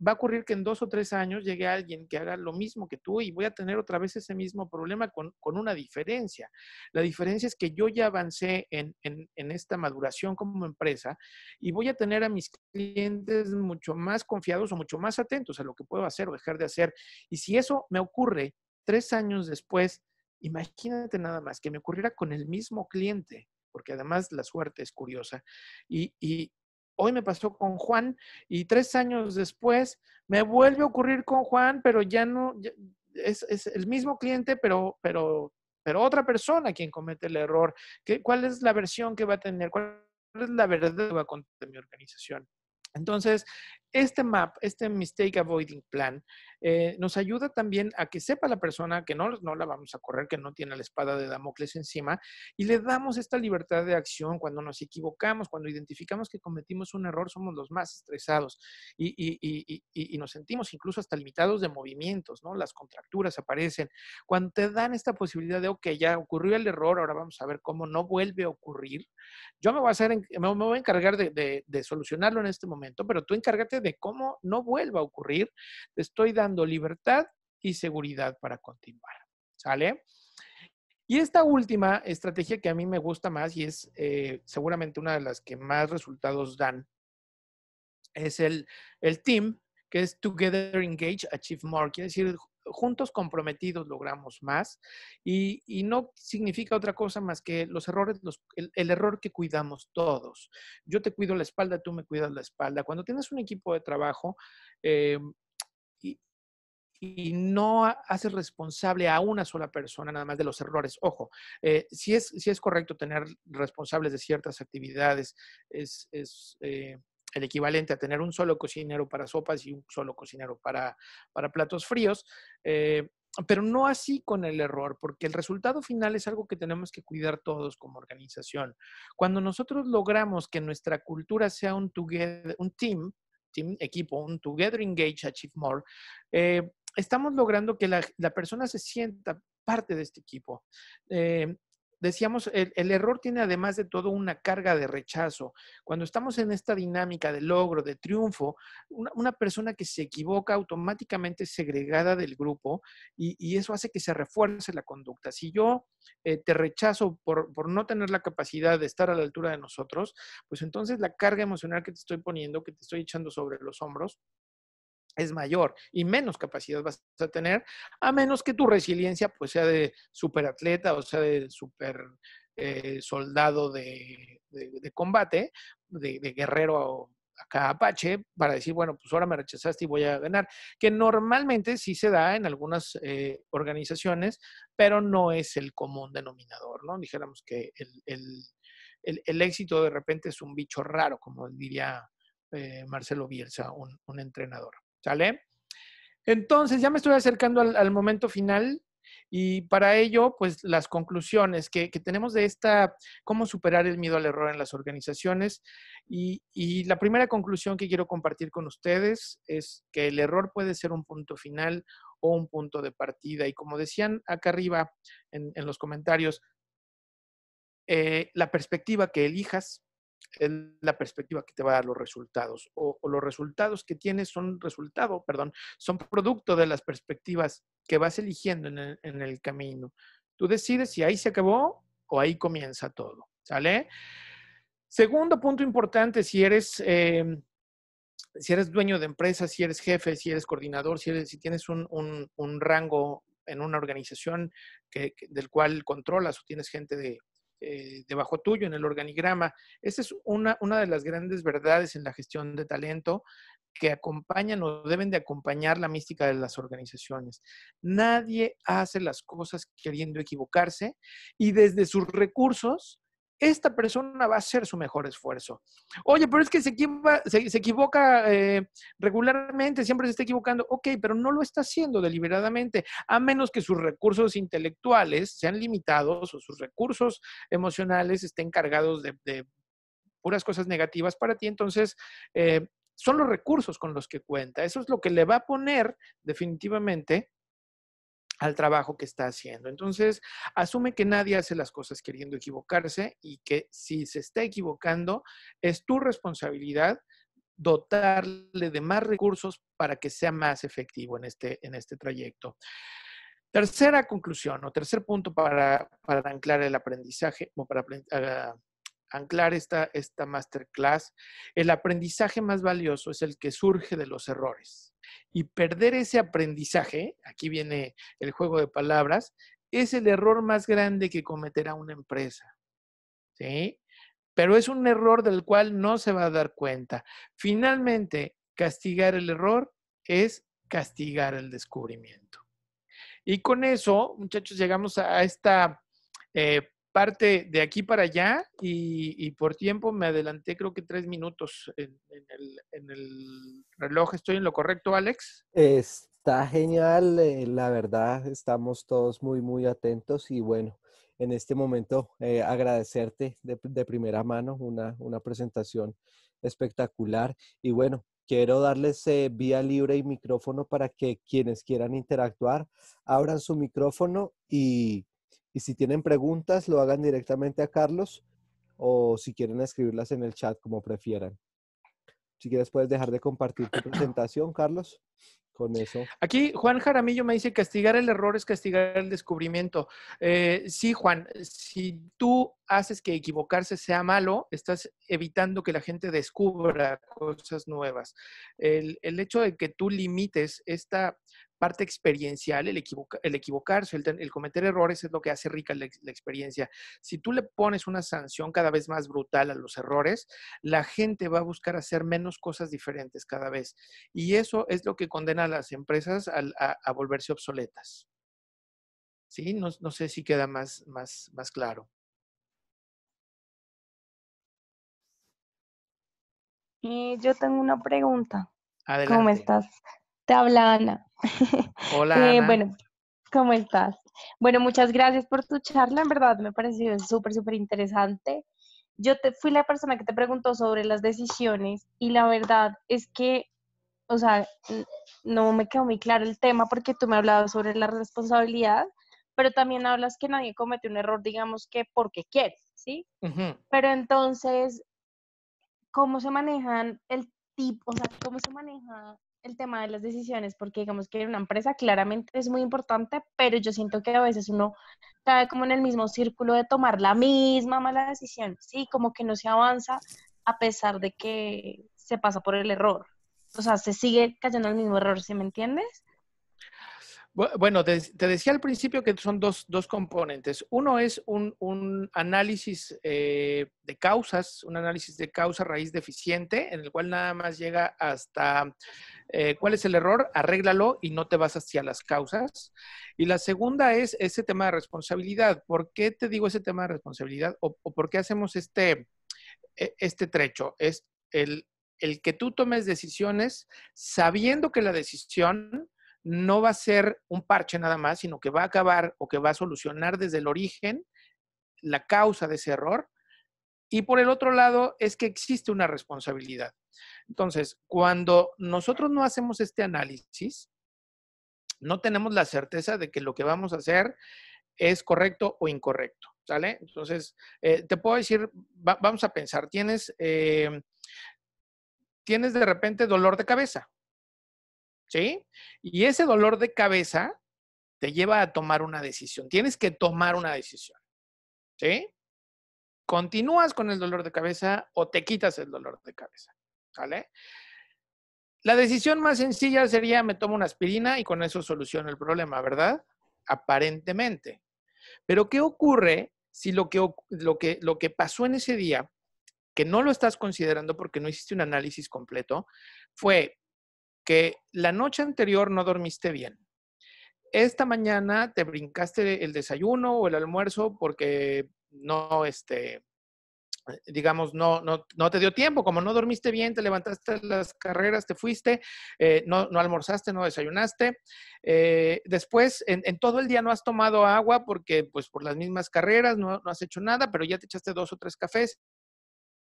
va a ocurrir que en dos o tres años llegue alguien que haga lo mismo que tú y voy a tener otra vez ese mismo problema con, una diferencia. La diferencia es que yo ya avancé en, esta maduración como empresa y voy a tener a mis clientes mucho más confiados o mucho más atentos a lo que puedo hacer o dejar de hacer. Y si eso me ocurre tres años después, imagínate nada más que me ocurriera con el mismo cliente porque además la suerte es curiosa, y, hoy me pasó con Juan y tres años después me vuelve a ocurrir con Juan, pero ya no, es, el mismo cliente, pero, pero, otra persona quien comete el error. ¿Cuál es la versión que va a tener? ¿Cuál es la verdad que va a contar mi organización? Entonces, este MAP, este Mistake Avoiding Plan, eh, nos ayuda también a que sepa la persona que no, no la vamos a correr, que no tiene la espada de Damocles encima, y le damos esta libertad de acción cuando nos equivocamos, cuando identificamos que cometimos un error, somos los más estresados y, y, y, y nos sentimos incluso hasta limitados de movimientos, ¿no? Las contracturas aparecen. Cuando te dan esta posibilidad de, ok, ya ocurrió el error, ahora vamos a ver cómo no vuelve a ocurrir, yo me voy a, hacer, me voy a encargar de, de, de solucionarlo en este momento, pero tú encárgate de cómo no vuelva a ocurrir. Te estoy dando libertad y seguridad para continuar. ¿Sale? Y esta última estrategia que a mí me gusta más y es eh, seguramente una de las que más resultados dan es el, el team, que es Together Engage, Achieve More, quiere decir, juntos comprometidos logramos más y, y no significa otra cosa más que los errores, los, el, error que cuidamos todos. Yo te cuido la espalda, tú me cuidas la espalda. Cuando tienes un equipo de trabajo, eh, y no hace responsable a una sola persona nada más de los errores. Ojo, eh, si, es, si es correcto tener responsables de ciertas actividades, es, es eh, el equivalente a tener un solo cocinero para sopas y un solo cocinero para, para platos fríos. Eh, pero no así con el error, porque el resultado final es algo que tenemos que cuidar todos como organización. Cuando nosotros logramos que nuestra cultura sea un, together, un team, equipo, un together engage, achieve more, estamos logrando que la, persona se sienta parte de este equipo. Eh, decíamos, el, error tiene además de todo una carga de rechazo. Cuando estamos en esta dinámica de logro, de triunfo, una, persona que se equivoca automáticamente es segregada del grupo y, eso hace que se refuerce la conducta. Si yo eh, te rechazo por, por, no tener la capacidad de estar a la altura de nosotros, pues entonces la carga emocional que te estoy poniendo, que te estoy echando sobre los hombros, es mayor y menos capacidad vas a tener, a menos que tu resiliencia pues sea de superatleta o sea de super eh, soldado de, combate, de, guerrero acá Apache para decir, bueno, pues ahora me rechazaste y voy a ganar, que normalmente sí se da en algunas eh, organizaciones, pero no es el común denominador, ¿no? Dijéramos que el, el, éxito de repente es un bicho raro, como diría eh, Marcelo Bielsa, un entrenador. ¿Sale? Entonces, ya me estoy acercando al, momento final y para ello, pues las conclusiones que, tenemos de esta, cómo superar el miedo al error en las organizaciones. Y, la primera conclusión que quiero compartir con ustedes es que el error puede ser un punto final o un punto de partida. Y como decían acá arriba en, los comentarios, eh, la perspectiva que elijas es la perspectiva que te va a dar los resultados o, los resultados que tienes son resultado, perdón, son producto de las perspectivas que vas eligiendo en el, camino. Tú decides si ahí se acabó o ahí comienza todo, ¿sale? Segundo punto importante, si eres, em, si eres dueño de empresa, si eres jefe, si eres coordinador, si, si tienes un, rango en una organización que, del cual controlas o tienes gente de, eh, debajo tuyo, en el organigrama. Esa es una, una de las grandes verdades en la gestión de talento que acompañan o deben de acompañar la mística de las organizaciones. Nadie hace las cosas queriendo equivocarse y desde sus recursos esta persona va a hacer su mejor esfuerzo. Oye, pero es que se, equivoca eh, regularmente, siempre se está equivocando. Ok, pero no lo está haciendo deliberadamente, a menos que sus recursos intelectuales sean limitados o sus recursos emocionales estén cargados de, puras cosas negativas para ti. Entonces, eh, son los recursos con los que cuenta. Eso es lo que le va a poner definitivamente al trabajo que está haciendo. Entonces, asume que nadie hace las cosas queriendo equivocarse y que si se está equivocando, es tu responsabilidad dotarle de más recursos para que sea más efectivo en este, en este trayecto. Tercera conclusión o tercer punto para, anclar el aprendizaje o para ah, anclar esta, esta masterclass, el aprendizaje más valioso es el que surge de los errores. Y perder ese aprendizaje, aquí viene el juego de palabras, es el error más grande que cometerá una empresa. ¿Sí? Pero es un error del cual no se va a dar cuenta. Finalmente, castigar el error es castigar el descubrimiento. Y con eso, muchachos, llegamos a esta eh, parte de aquí para allá y, por tiempo me adelanté creo que tres minutos en, el, reloj. ¿Estoy en lo correcto, Alex? Está genial, eh, la verdad estamos todos muy, muy atentos y bueno, en este momento eh, agradecerte de, primera mano una, presentación espectacular y bueno. Quiero darles eh, vía libre y micrófono para que quienes quieran interactuar abran su micrófono y y si tienen preguntas, lo hagan directamente a Carlos o si quieren escribirlas en el chat, como prefieran. Si quieres, puedes dejar de compartir tu presentación, Carlos. Con eso. Aquí Juan Jaramillo me dice, castigar el error es castigar el descubrimiento. Eh, sí, Juan, si tú haces que equivocarse sea malo, estás evitando que la gente descubra cosas nuevas. El, el hecho de que tú limites esta parte experiencial, el, el equivocarse, el, cometer errores es lo que hace rica la, experiencia. Si tú le pones una sanción cada vez más brutal a los errores, la gente va a buscar hacer menos cosas diferentes cada vez. Y eso es lo que condena a las empresas a, volverse obsoletas. ¿Sí? No, sé si queda más, más, más claro. Y yo tengo una pregunta. Adelante. ¿Cómo estás? Te habla Ana. Hola. Eh, bueno, ¿cómo estás? Bueno, muchas gracias por tu charla, en verdad me pareció súper, súper interesante. Yo te, fui la persona que te preguntó sobre las decisiones y la verdad es que, o sea, no me quedó muy claro el tema porque tú me hablabas sobre la responsabilidad, pero también hablas que nadie comete un error, digamos que porque quiere, ¿sí? Pero entonces, ¿cómo se manejan el tipo, o sea, cómo se maneja el tema de las decisiones, porque digamos que en una empresa claramente es muy importante, pero yo siento que a veces uno cae como en el mismo círculo de tomar la misma mala decisión, ¿sí? Como que no se avanza a pesar de que se pasa por el error. O sea, se sigue cayendo el mismo error, si me entiendes? Bueno, te, decía al principio que son dos, componentes. Uno es un, análisis eh, de causas, un análisis de causa raíz deficiente, en el cual nada más llega hasta eh, cuál es el error, arréglalo y no te vas hacia las causas. Y la segunda es ese tema de responsabilidad. ¿Por qué te digo ese tema de responsabilidad o, o por qué hacemos este, e-, este trecho? Es el, el que tú tomes decisiones sabiendo que la decisión no va a ser un parche nada más, sino que va a acabar o que va a solucionar desde el origen la causa de ese error. Y por el otro lado es que existe una responsabilidad. Entonces, cuando nosotros no hacemos este análisis, no tenemos la certeza de que lo que vamos a hacer es correcto o incorrecto, Entonces, eh, te puedo decir, vamos a pensar, tienes, eh, tienes de repente dolor de cabeza, ¿sí? Y ese dolor de cabeza te lleva a tomar una decisión. Tienes que tomar una decisión, ¿sí? ¿Continúas con el dolor de cabeza o te quitas el dolor de cabeza? ¿Sale? La decisión más sencilla sería me tomo una aspirina y con eso soluciono el problema, ¿verdad? Aparentemente. Pero ¿qué ocurre si lo que, lo que, lo que pasó en ese día, que no lo estás considerando porque no hiciste un análisis completo, fue que la noche anterior no dormiste bien. Esta mañana te brincaste el desayuno o el almuerzo porque no, este, digamos, no, no, no, te dio tiempo, como no dormiste bien, te levantaste las carreras, te fuiste, eh, no, no, almorzaste, no desayunaste. Eh, después, en, en, todo el día no has tomado agua porque, pues, por las mismas carreras no, no has hecho nada, pero ya te echaste dos o tres cafés.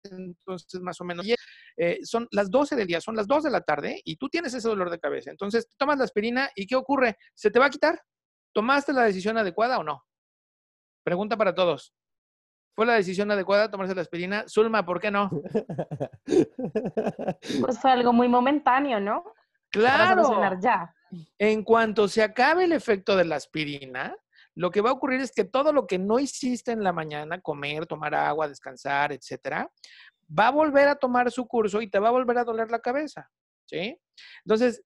Entonces, más o menos, eh, son las 12 del día, son las 2 de la tarde y tú tienes ese dolor de cabeza. Entonces, tomas la aspirina y ¿qué ocurre? ¿Se te va a quitar? ¿Tomaste la decisión adecuada o no? Pregunta para todos. ¿Fue la decisión adecuada tomarse la aspirina? Zulma, ¿por qué no? Pues fue algo muy momentáneo, ¿no? Claro. ya. En cuanto se acabe el efecto de la aspirina, lo que va a ocurrir es que todo lo que no hiciste en la mañana, comer, tomar agua, descansar, etcétera, va a volver a tomar su curso y te va a volver a doler la cabeza, ¿sí? Entonces,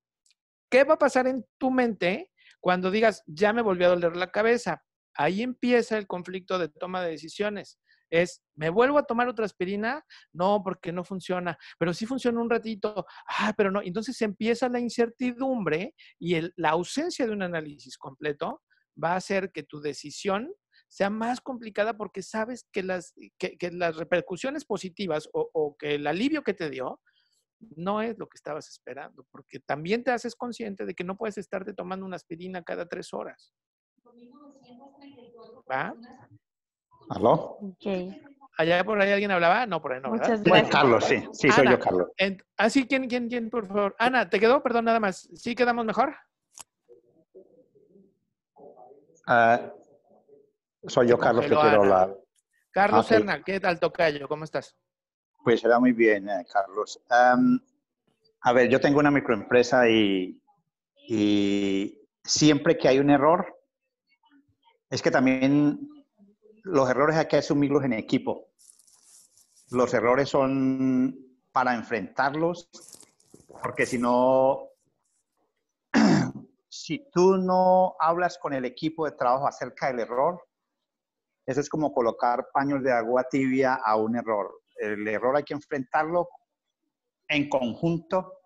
¿qué va a pasar en tu mente cuando digas, ya me volvió a doler la cabeza? Ahí empieza el conflicto de toma de decisiones. Es, ¿me vuelvo a tomar otra aspirina? No, porque no funciona, pero sí funciona un ratito. Ah, pero no. Entonces empieza la incertidumbre y la ausencia de un análisis completo va a hacer que tu decisión sea más complicada porque sabes que las, eh, que, las repercusiones positivas o, que el alivio que te dio no es lo que estabas esperando, porque también te haces consciente de que no puedes estarte tomando una aspirina cada tres horas. ¿Va? ¿Aló? ¿Allá por ahí alguien hablaba? No, por ahí no, ¿verdad? Carlos, sí. soy yo, Carlos. ah, sí, ¿quién, quién, quién, por favor? Ana, ¿te quedó? Perdón, nada más. ¿Sí quedamos mejor? Ah, soy yo, Carlos, que quiero hablar. Carlos ah, Hernán, ¿qué tal, Tocayo? ¿Cómo estás? Pues se será muy bien, eh, Carlos. a ver, yo tengo una microempresa y, y siempre que hay un error, es que también los errores hay que asumirlos en equipo. Los errores son para enfrentarlos, porque si no, si tú no hablas con el equipo de trabajo acerca del error, eso es como colocar paños de agua tibia a un error. El error hay que enfrentarlo en conjunto,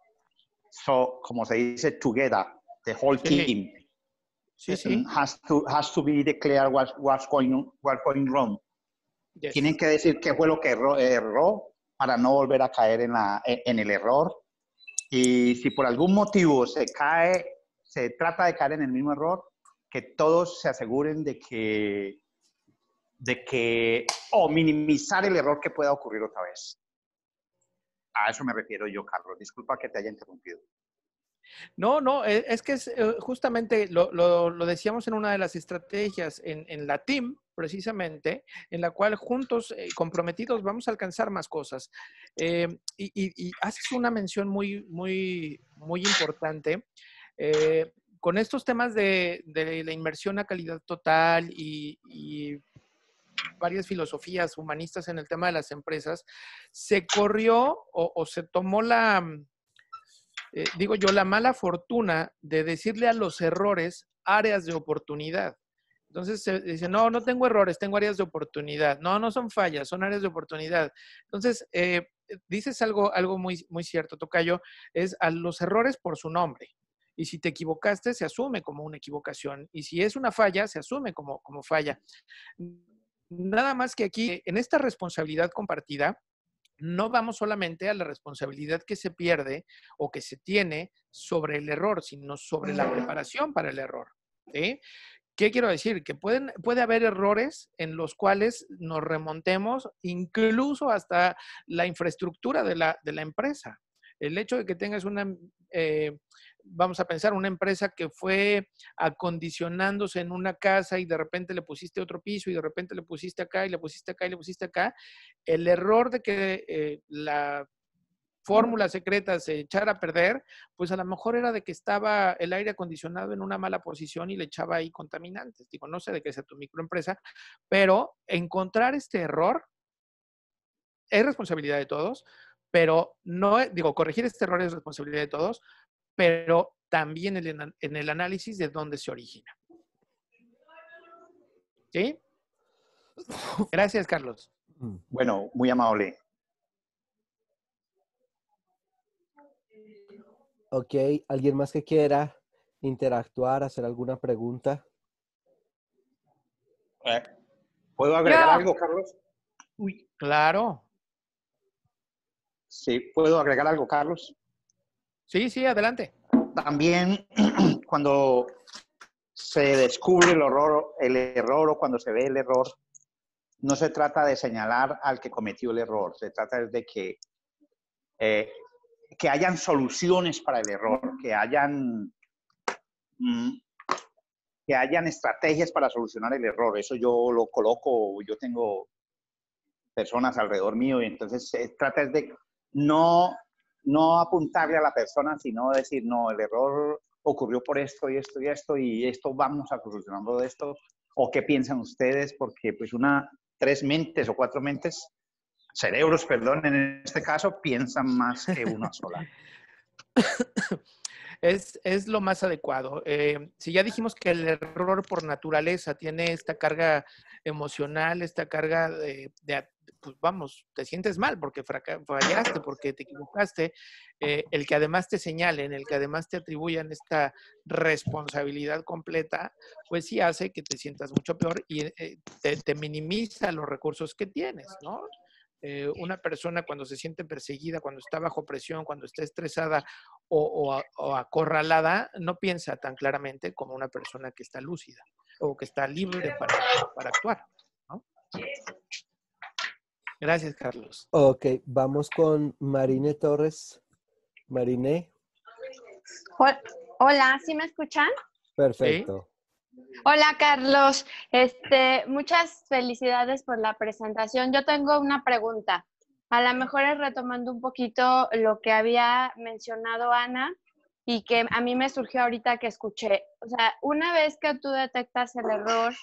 como se dice, together, the whole team. Sí, sí. Mm, has to, has be declared what's, going wrong. Tienen que decir qué fue lo que erró, erró para no volver a caer en, la, e, en el error. Y si por algún motivo se cae, se trata de caer en el mismo error, que todos se aseguren de que de que, o minimizar el error que pueda ocurrir otra vez. A eso me refiero yo, Carlos. Disculpa que te haya interrumpido. No, no, e, es que es, eh, justamente lo, decíamos en una de las estrategias en, en, la team, precisamente, en la cual juntos, eh, comprometidos, vamos a alcanzar más cosas. Eh, y, haces una mención muy, muy, muy importante. con estos temas de, la inversión a calidad total y varias filosofías humanistas en el tema de las empresas, se corrió o, se tomó la, mm, eh, digo yo, la mala fortuna de decirle a los errores áreas de oportunidad. Entonces se dice, no, no tengo errores, tengo áreas de oportunidad. No, no son fallas, son áreas de oportunidad. Entonces, eh, dices algo, algo muy, muy cierto, Tocayo, es a los errores por su nombre. Y si te equivocaste, se asume como una equivocación. Y si es una falla, se asume como, como falla. Nada más que aquí, en esta responsabilidad compartida, no vamos solamente a la responsabilidad que se pierde o que se tiene sobre el error, sino sobre la preparación para el error. ¿Qué quiero decir? Que pueden, puede haber errores en los cuales nos remontemos incluso hasta la infraestructura de la, de la empresa. El hecho de que tengas una eh, vamos a pensar, una empresa que fue acondicionándose en una casa y de repente le pusiste otro piso y de repente le pusiste acá y le pusiste acá y le pusiste acá, el error de que eh, la fórmula secreta se echara a perder, pues a lo mejor era de que estaba el aire acondicionado en una mala posición y le echaba ahí contaminantes. Digo, no sé de qué sea tu microempresa, pero encontrar este error es responsabilidad de todos, pero no, digo, corregir este error es responsabilidad de todos, pero también en el análisis de dónde se origina. ¿Sí? Gracias, Carlos. Mm. Bueno, muy amable. Ok, ¿alguien más que quiera interactuar, hacer alguna pregunta? Eh, ¿Puedo agregar algo, Carlos? Uy, claro. Sí, ¿puedo agregar algo, Carlos? Sí, sí, adelante. También cuando se descubre el horror, el error o cuando se ve el error, no se trata de señalar al que cometió el error, se trata de que, eh, que hayan soluciones para el error, que hayan, mm, que hayan estrategias para solucionar el error. Eso yo lo coloco, yo tengo personas alrededor mío y entonces se trata de no no apuntarle a la persona, sino decir, no, el error ocurrió por esto y esto y esto y esto vamos a solucionarlo de esto, o qué piensan ustedes, porque pues una, tres mentes o cuatro mentes, cerebros, perdón, en este caso, piensan más que una sola. Es, lo más adecuado. Eh, si ya dijimos que el error por naturaleza tiene esta carga emocional, esta carga de, de, pues vamos, te sientes mal porque fallaste, porque te equivocaste, eh, el que además te señalen, el que además te atribuyan esta responsabilidad completa, pues sí hace que te sientas mucho peor y eh, te, minimiza los recursos que tienes, ¿no? Eh, una persona cuando se siente perseguida, cuando está bajo presión, cuando está estresada o, acorralada, no piensa tan claramente como una persona que está lúcida o que está libre para, para actuar. ¿no? Gracias, Carlos. Ok, vamos con Marine Torres. Marine. Hola, ¿sí me escuchan? Perfecto. Hola Carlos, este, muchas felicidades por la presentación. Yo tengo una pregunta. A lo mejor es retomando un poquito lo que había mencionado Ana y que a mí me surgió ahorita que escuché. O sea, una vez que tú detectas el error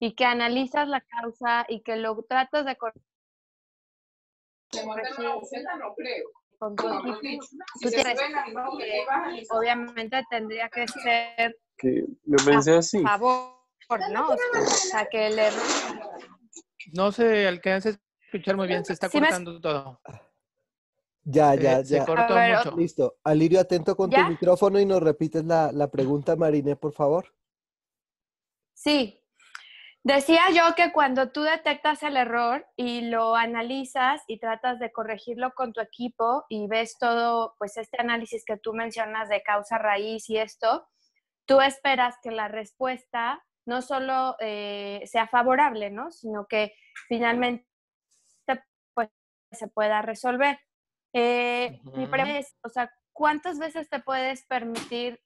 y que analizas la causa y que lo tratas de corregir obviamente tendría que ser que favor, ¿no? sé al que el No se alcanza a escuchar muy bien, se está cortando todo. Ya, ya, ya. Listo. Alirio, atento con tu micrófono y nos repites la, la pregunta, Marine, por favor. Sí, Decía yo que cuando tú detectas el error y lo analizas y tratas de corregirlo con tu equipo y ves todo, pues este análisis que tú mencionas de causa raíz y esto, tú esperas que la respuesta no solo eh, sea favorable, ¿no? Sino que finalmente pues, se pueda resolver. Eh, mi pregunta es, o sea, ¿cuántas veces te puedes permitir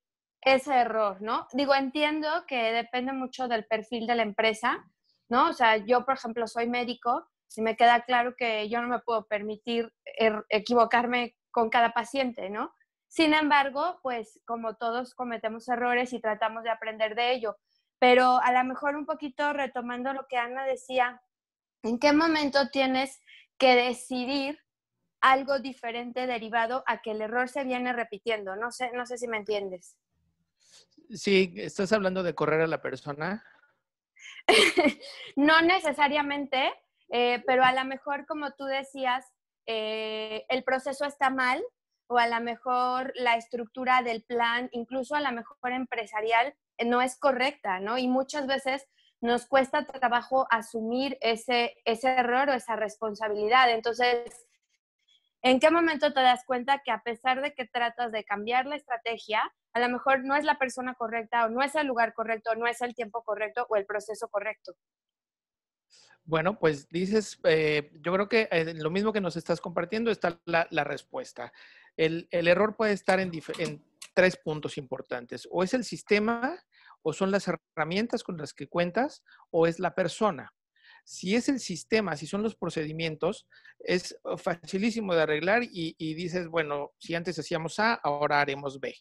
ese error, ¿no? Digo, entiendo que depende mucho del perfil de la empresa, ¿no? O sea, yo, por ejemplo, soy médico y me queda claro que yo no me puedo permitir er, equivocarme con cada paciente, ¿no? Sin embargo, pues como todos cometemos errores y tratamos de aprender de ello, pero a lo mejor un poquito retomando lo que Ana decía, ¿en qué momento tienes que decidir algo diferente derivado a que el error se viene repitiendo? No sé, no sé si me entiendes. Sí, ¿estás hablando de correr a la persona? no necesariamente, eh, pero a lo mejor, como tú decías, eh, el proceso está mal o a lo mejor la estructura del plan, incluso a lo mejor empresarial, eh, no es correcta, ¿no? Y muchas veces nos cuesta trabajo asumir ese error o esa responsabilidad. Entonces, ¿en qué momento te das cuenta que a pesar de que tratas de cambiar la estrategia, a lo mejor no es la persona correcta o no es el lugar correcto, o no es el tiempo correcto o el proceso correcto. Bueno, pues dices, eh, yo creo que eh, lo mismo que nos estás compartiendo está la, respuesta. El, error puede estar en, tres puntos importantes. O es el sistema, o son las herramientas con las que cuentas, o es la persona. Si es el sistema, si son los procedimientos, es oh, facilísimo de arreglar y dices, bueno, si antes hacíamos A, ahora haremos B.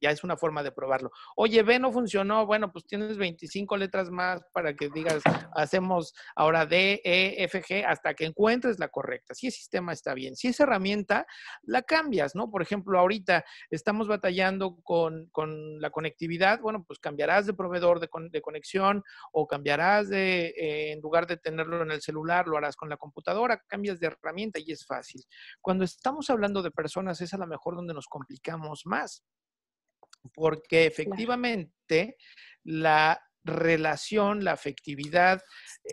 Ya es una forma de probarlo. Oye, B no funcionó. Bueno, pues tienes 25 letras más para que digas, hacemos ahora D, E, F, G, hasta que encuentres la correcta. Si el sistema está bien, si esa herramienta la cambias, ¿no? Por ejemplo, ahorita estamos batallando con, la conectividad. Bueno, pues cambiarás de proveedor de, conexión o cambiarás de, eh, en lugar de tenerlo en el celular, lo harás con la computadora, cambias de herramienta y es fácil. Cuando estamos hablando de personas, es a lo mejor donde nos complicamos más porque efectivamente la relación, la afectividad,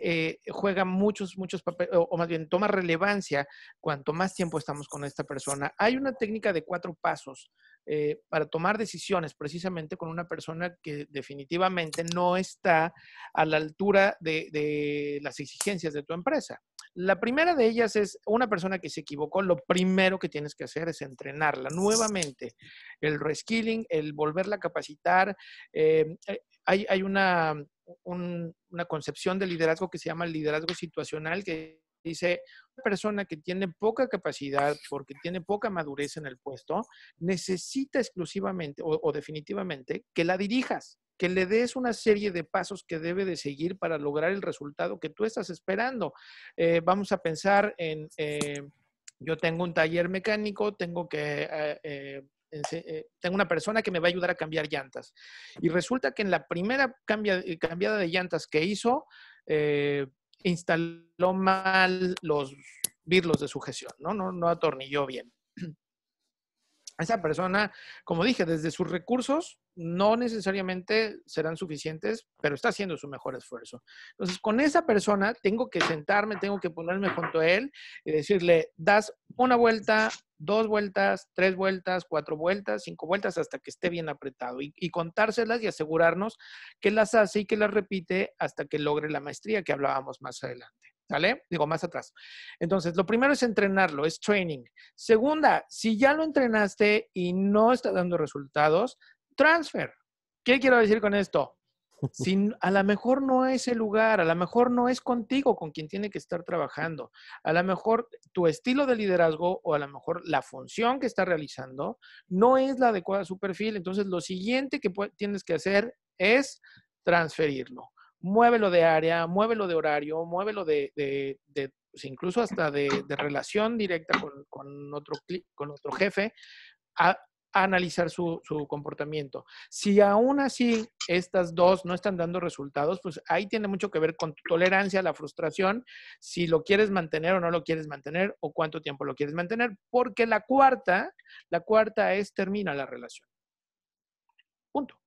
eh, juega muchos, muchos papeles, o, más bien toma relevancia cuanto más tiempo estamos con esta persona. Hay una técnica de cuatro pasos eh, para tomar decisiones precisamente con una persona que definitivamente no está a la altura de las exigencias de tu empresa. La primera de ellas es una persona que se equivocó, lo primero que tienes que hacer es entrenarla nuevamente. El reskilling, el volverla a capacitar. Eh, eh, hay, una, una concepción de liderazgo que se llama liderazgo situacional, que dice, una persona que tiene poca capacidad porque tiene poca madurez en el puesto, necesita exclusivamente o, definitivamente que la dirijas, que le des una serie de pasos que debe de seguir para lograr el resultado que tú estás esperando. Eh, vamos a pensar en, eh, yo tengo un taller mecánico, tengo que... Eh, tengo una persona que me va a ayudar a cambiar llantas. Y resulta que en la primera cambia, cambiada de llantas que hizo, eh, instaló mal los birlos de sujeción, ¿no? No, no atornilló bien. Esa persona, como dije, desde sus recursos no necesariamente serán suficientes, pero está haciendo su mejor esfuerzo. Entonces, con esa persona tengo que sentarme, tengo que ponerme junto a él y decirle, das una vuelta, dos vueltas, tres vueltas, cuatro vueltas, cinco vueltas, hasta que esté bien apretado y, contárselas y asegurarnos que las hace y que las repite hasta que logre la maestría que hablábamos más adelante. ¿Sale? Digo, más atrás. Entonces, lo primero es entrenarlo, es training. Segunda, si ya lo entrenaste y no está dando resultados, transfer. ¿Qué quiero decir con esto? Sin, a lo mejor no es el lugar, a lo mejor no es contigo con quien tiene que estar trabajando, a lo mejor tu estilo de liderazgo o a lo mejor la función que está realizando no es la adecuada a su perfil. Entonces, lo siguiente que tienes que hacer es transferirlo. Muévelo de área, muévelo de horario, muévelo de, pues incluso hasta de, relación directa con, otro, con otro jefe, a, analizar su, su, comportamiento. Si aún así estas dos no están dando resultados, pues ahí tiene mucho que ver con tu tolerancia la frustración, si lo quieres mantener o no lo quieres mantener o cuánto tiempo lo quieres mantener, porque la cuarta, la cuarta es termina la relación. Punto.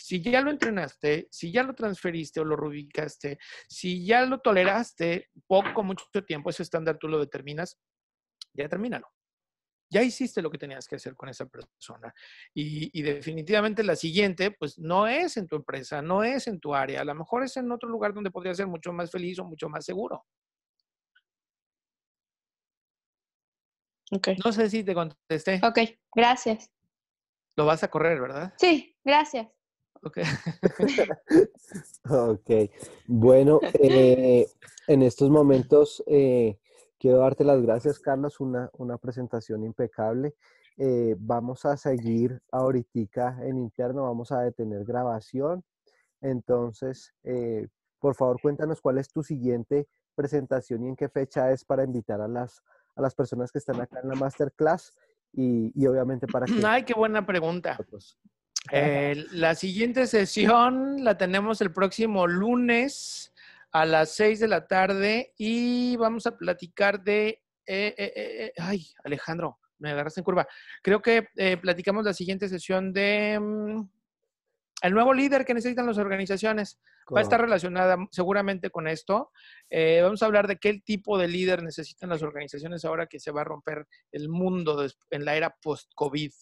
Si ya lo entrenaste, si ya lo transferiste o lo rubicaste, si ya lo toleraste poco, mucho tiempo, ese estándar tú lo determinas, ya termínalo ya hiciste lo que tenías que hacer con esa persona. Y, definitivamente la siguiente, pues no es en tu empresa, no es en tu área, a lo mejor es en otro lugar donde podrías ser mucho más feliz o mucho más seguro. Okay. No sé si te contesté. Ok, gracias. Lo vas a correr, ¿verdad? Sí, gracias. Ok. ok. Bueno, eh, en estos momentos eh, Quiero darte las gracias, Carlos, una, una presentación impecable. Eh, vamos a seguir ahorita en interno, vamos a detener grabación. Entonces, eh, por favor, cuéntanos cuál es tu siguiente presentación y en qué fecha es para invitar a las, a las personas que están acá en la masterclass y, y obviamente para que... ¡Ay, qué buena pregunta! Eh, la siguiente sesión la tenemos el próximo lunes a las seis de la tarde y vamos a platicar de... Eh, eh, eh, ay, Alejandro, me agarraste en curva. Creo que platicamos la siguiente sesión de... Mm, el nuevo líder que necesitan las organizaciones va a estar relacionada seguramente con esto. vamos a hablar de qué tipo de líder necesitan las organizaciones ahora que se va a romper el mundo en la era post-COVID.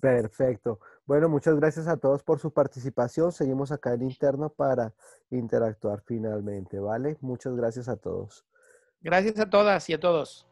Perfecto. Bueno, muchas gracias a todos por su participación. Seguimos acá en interno para interactuar finalmente, ¿vale? Muchas gracias a todos. Gracias a todas y a todos.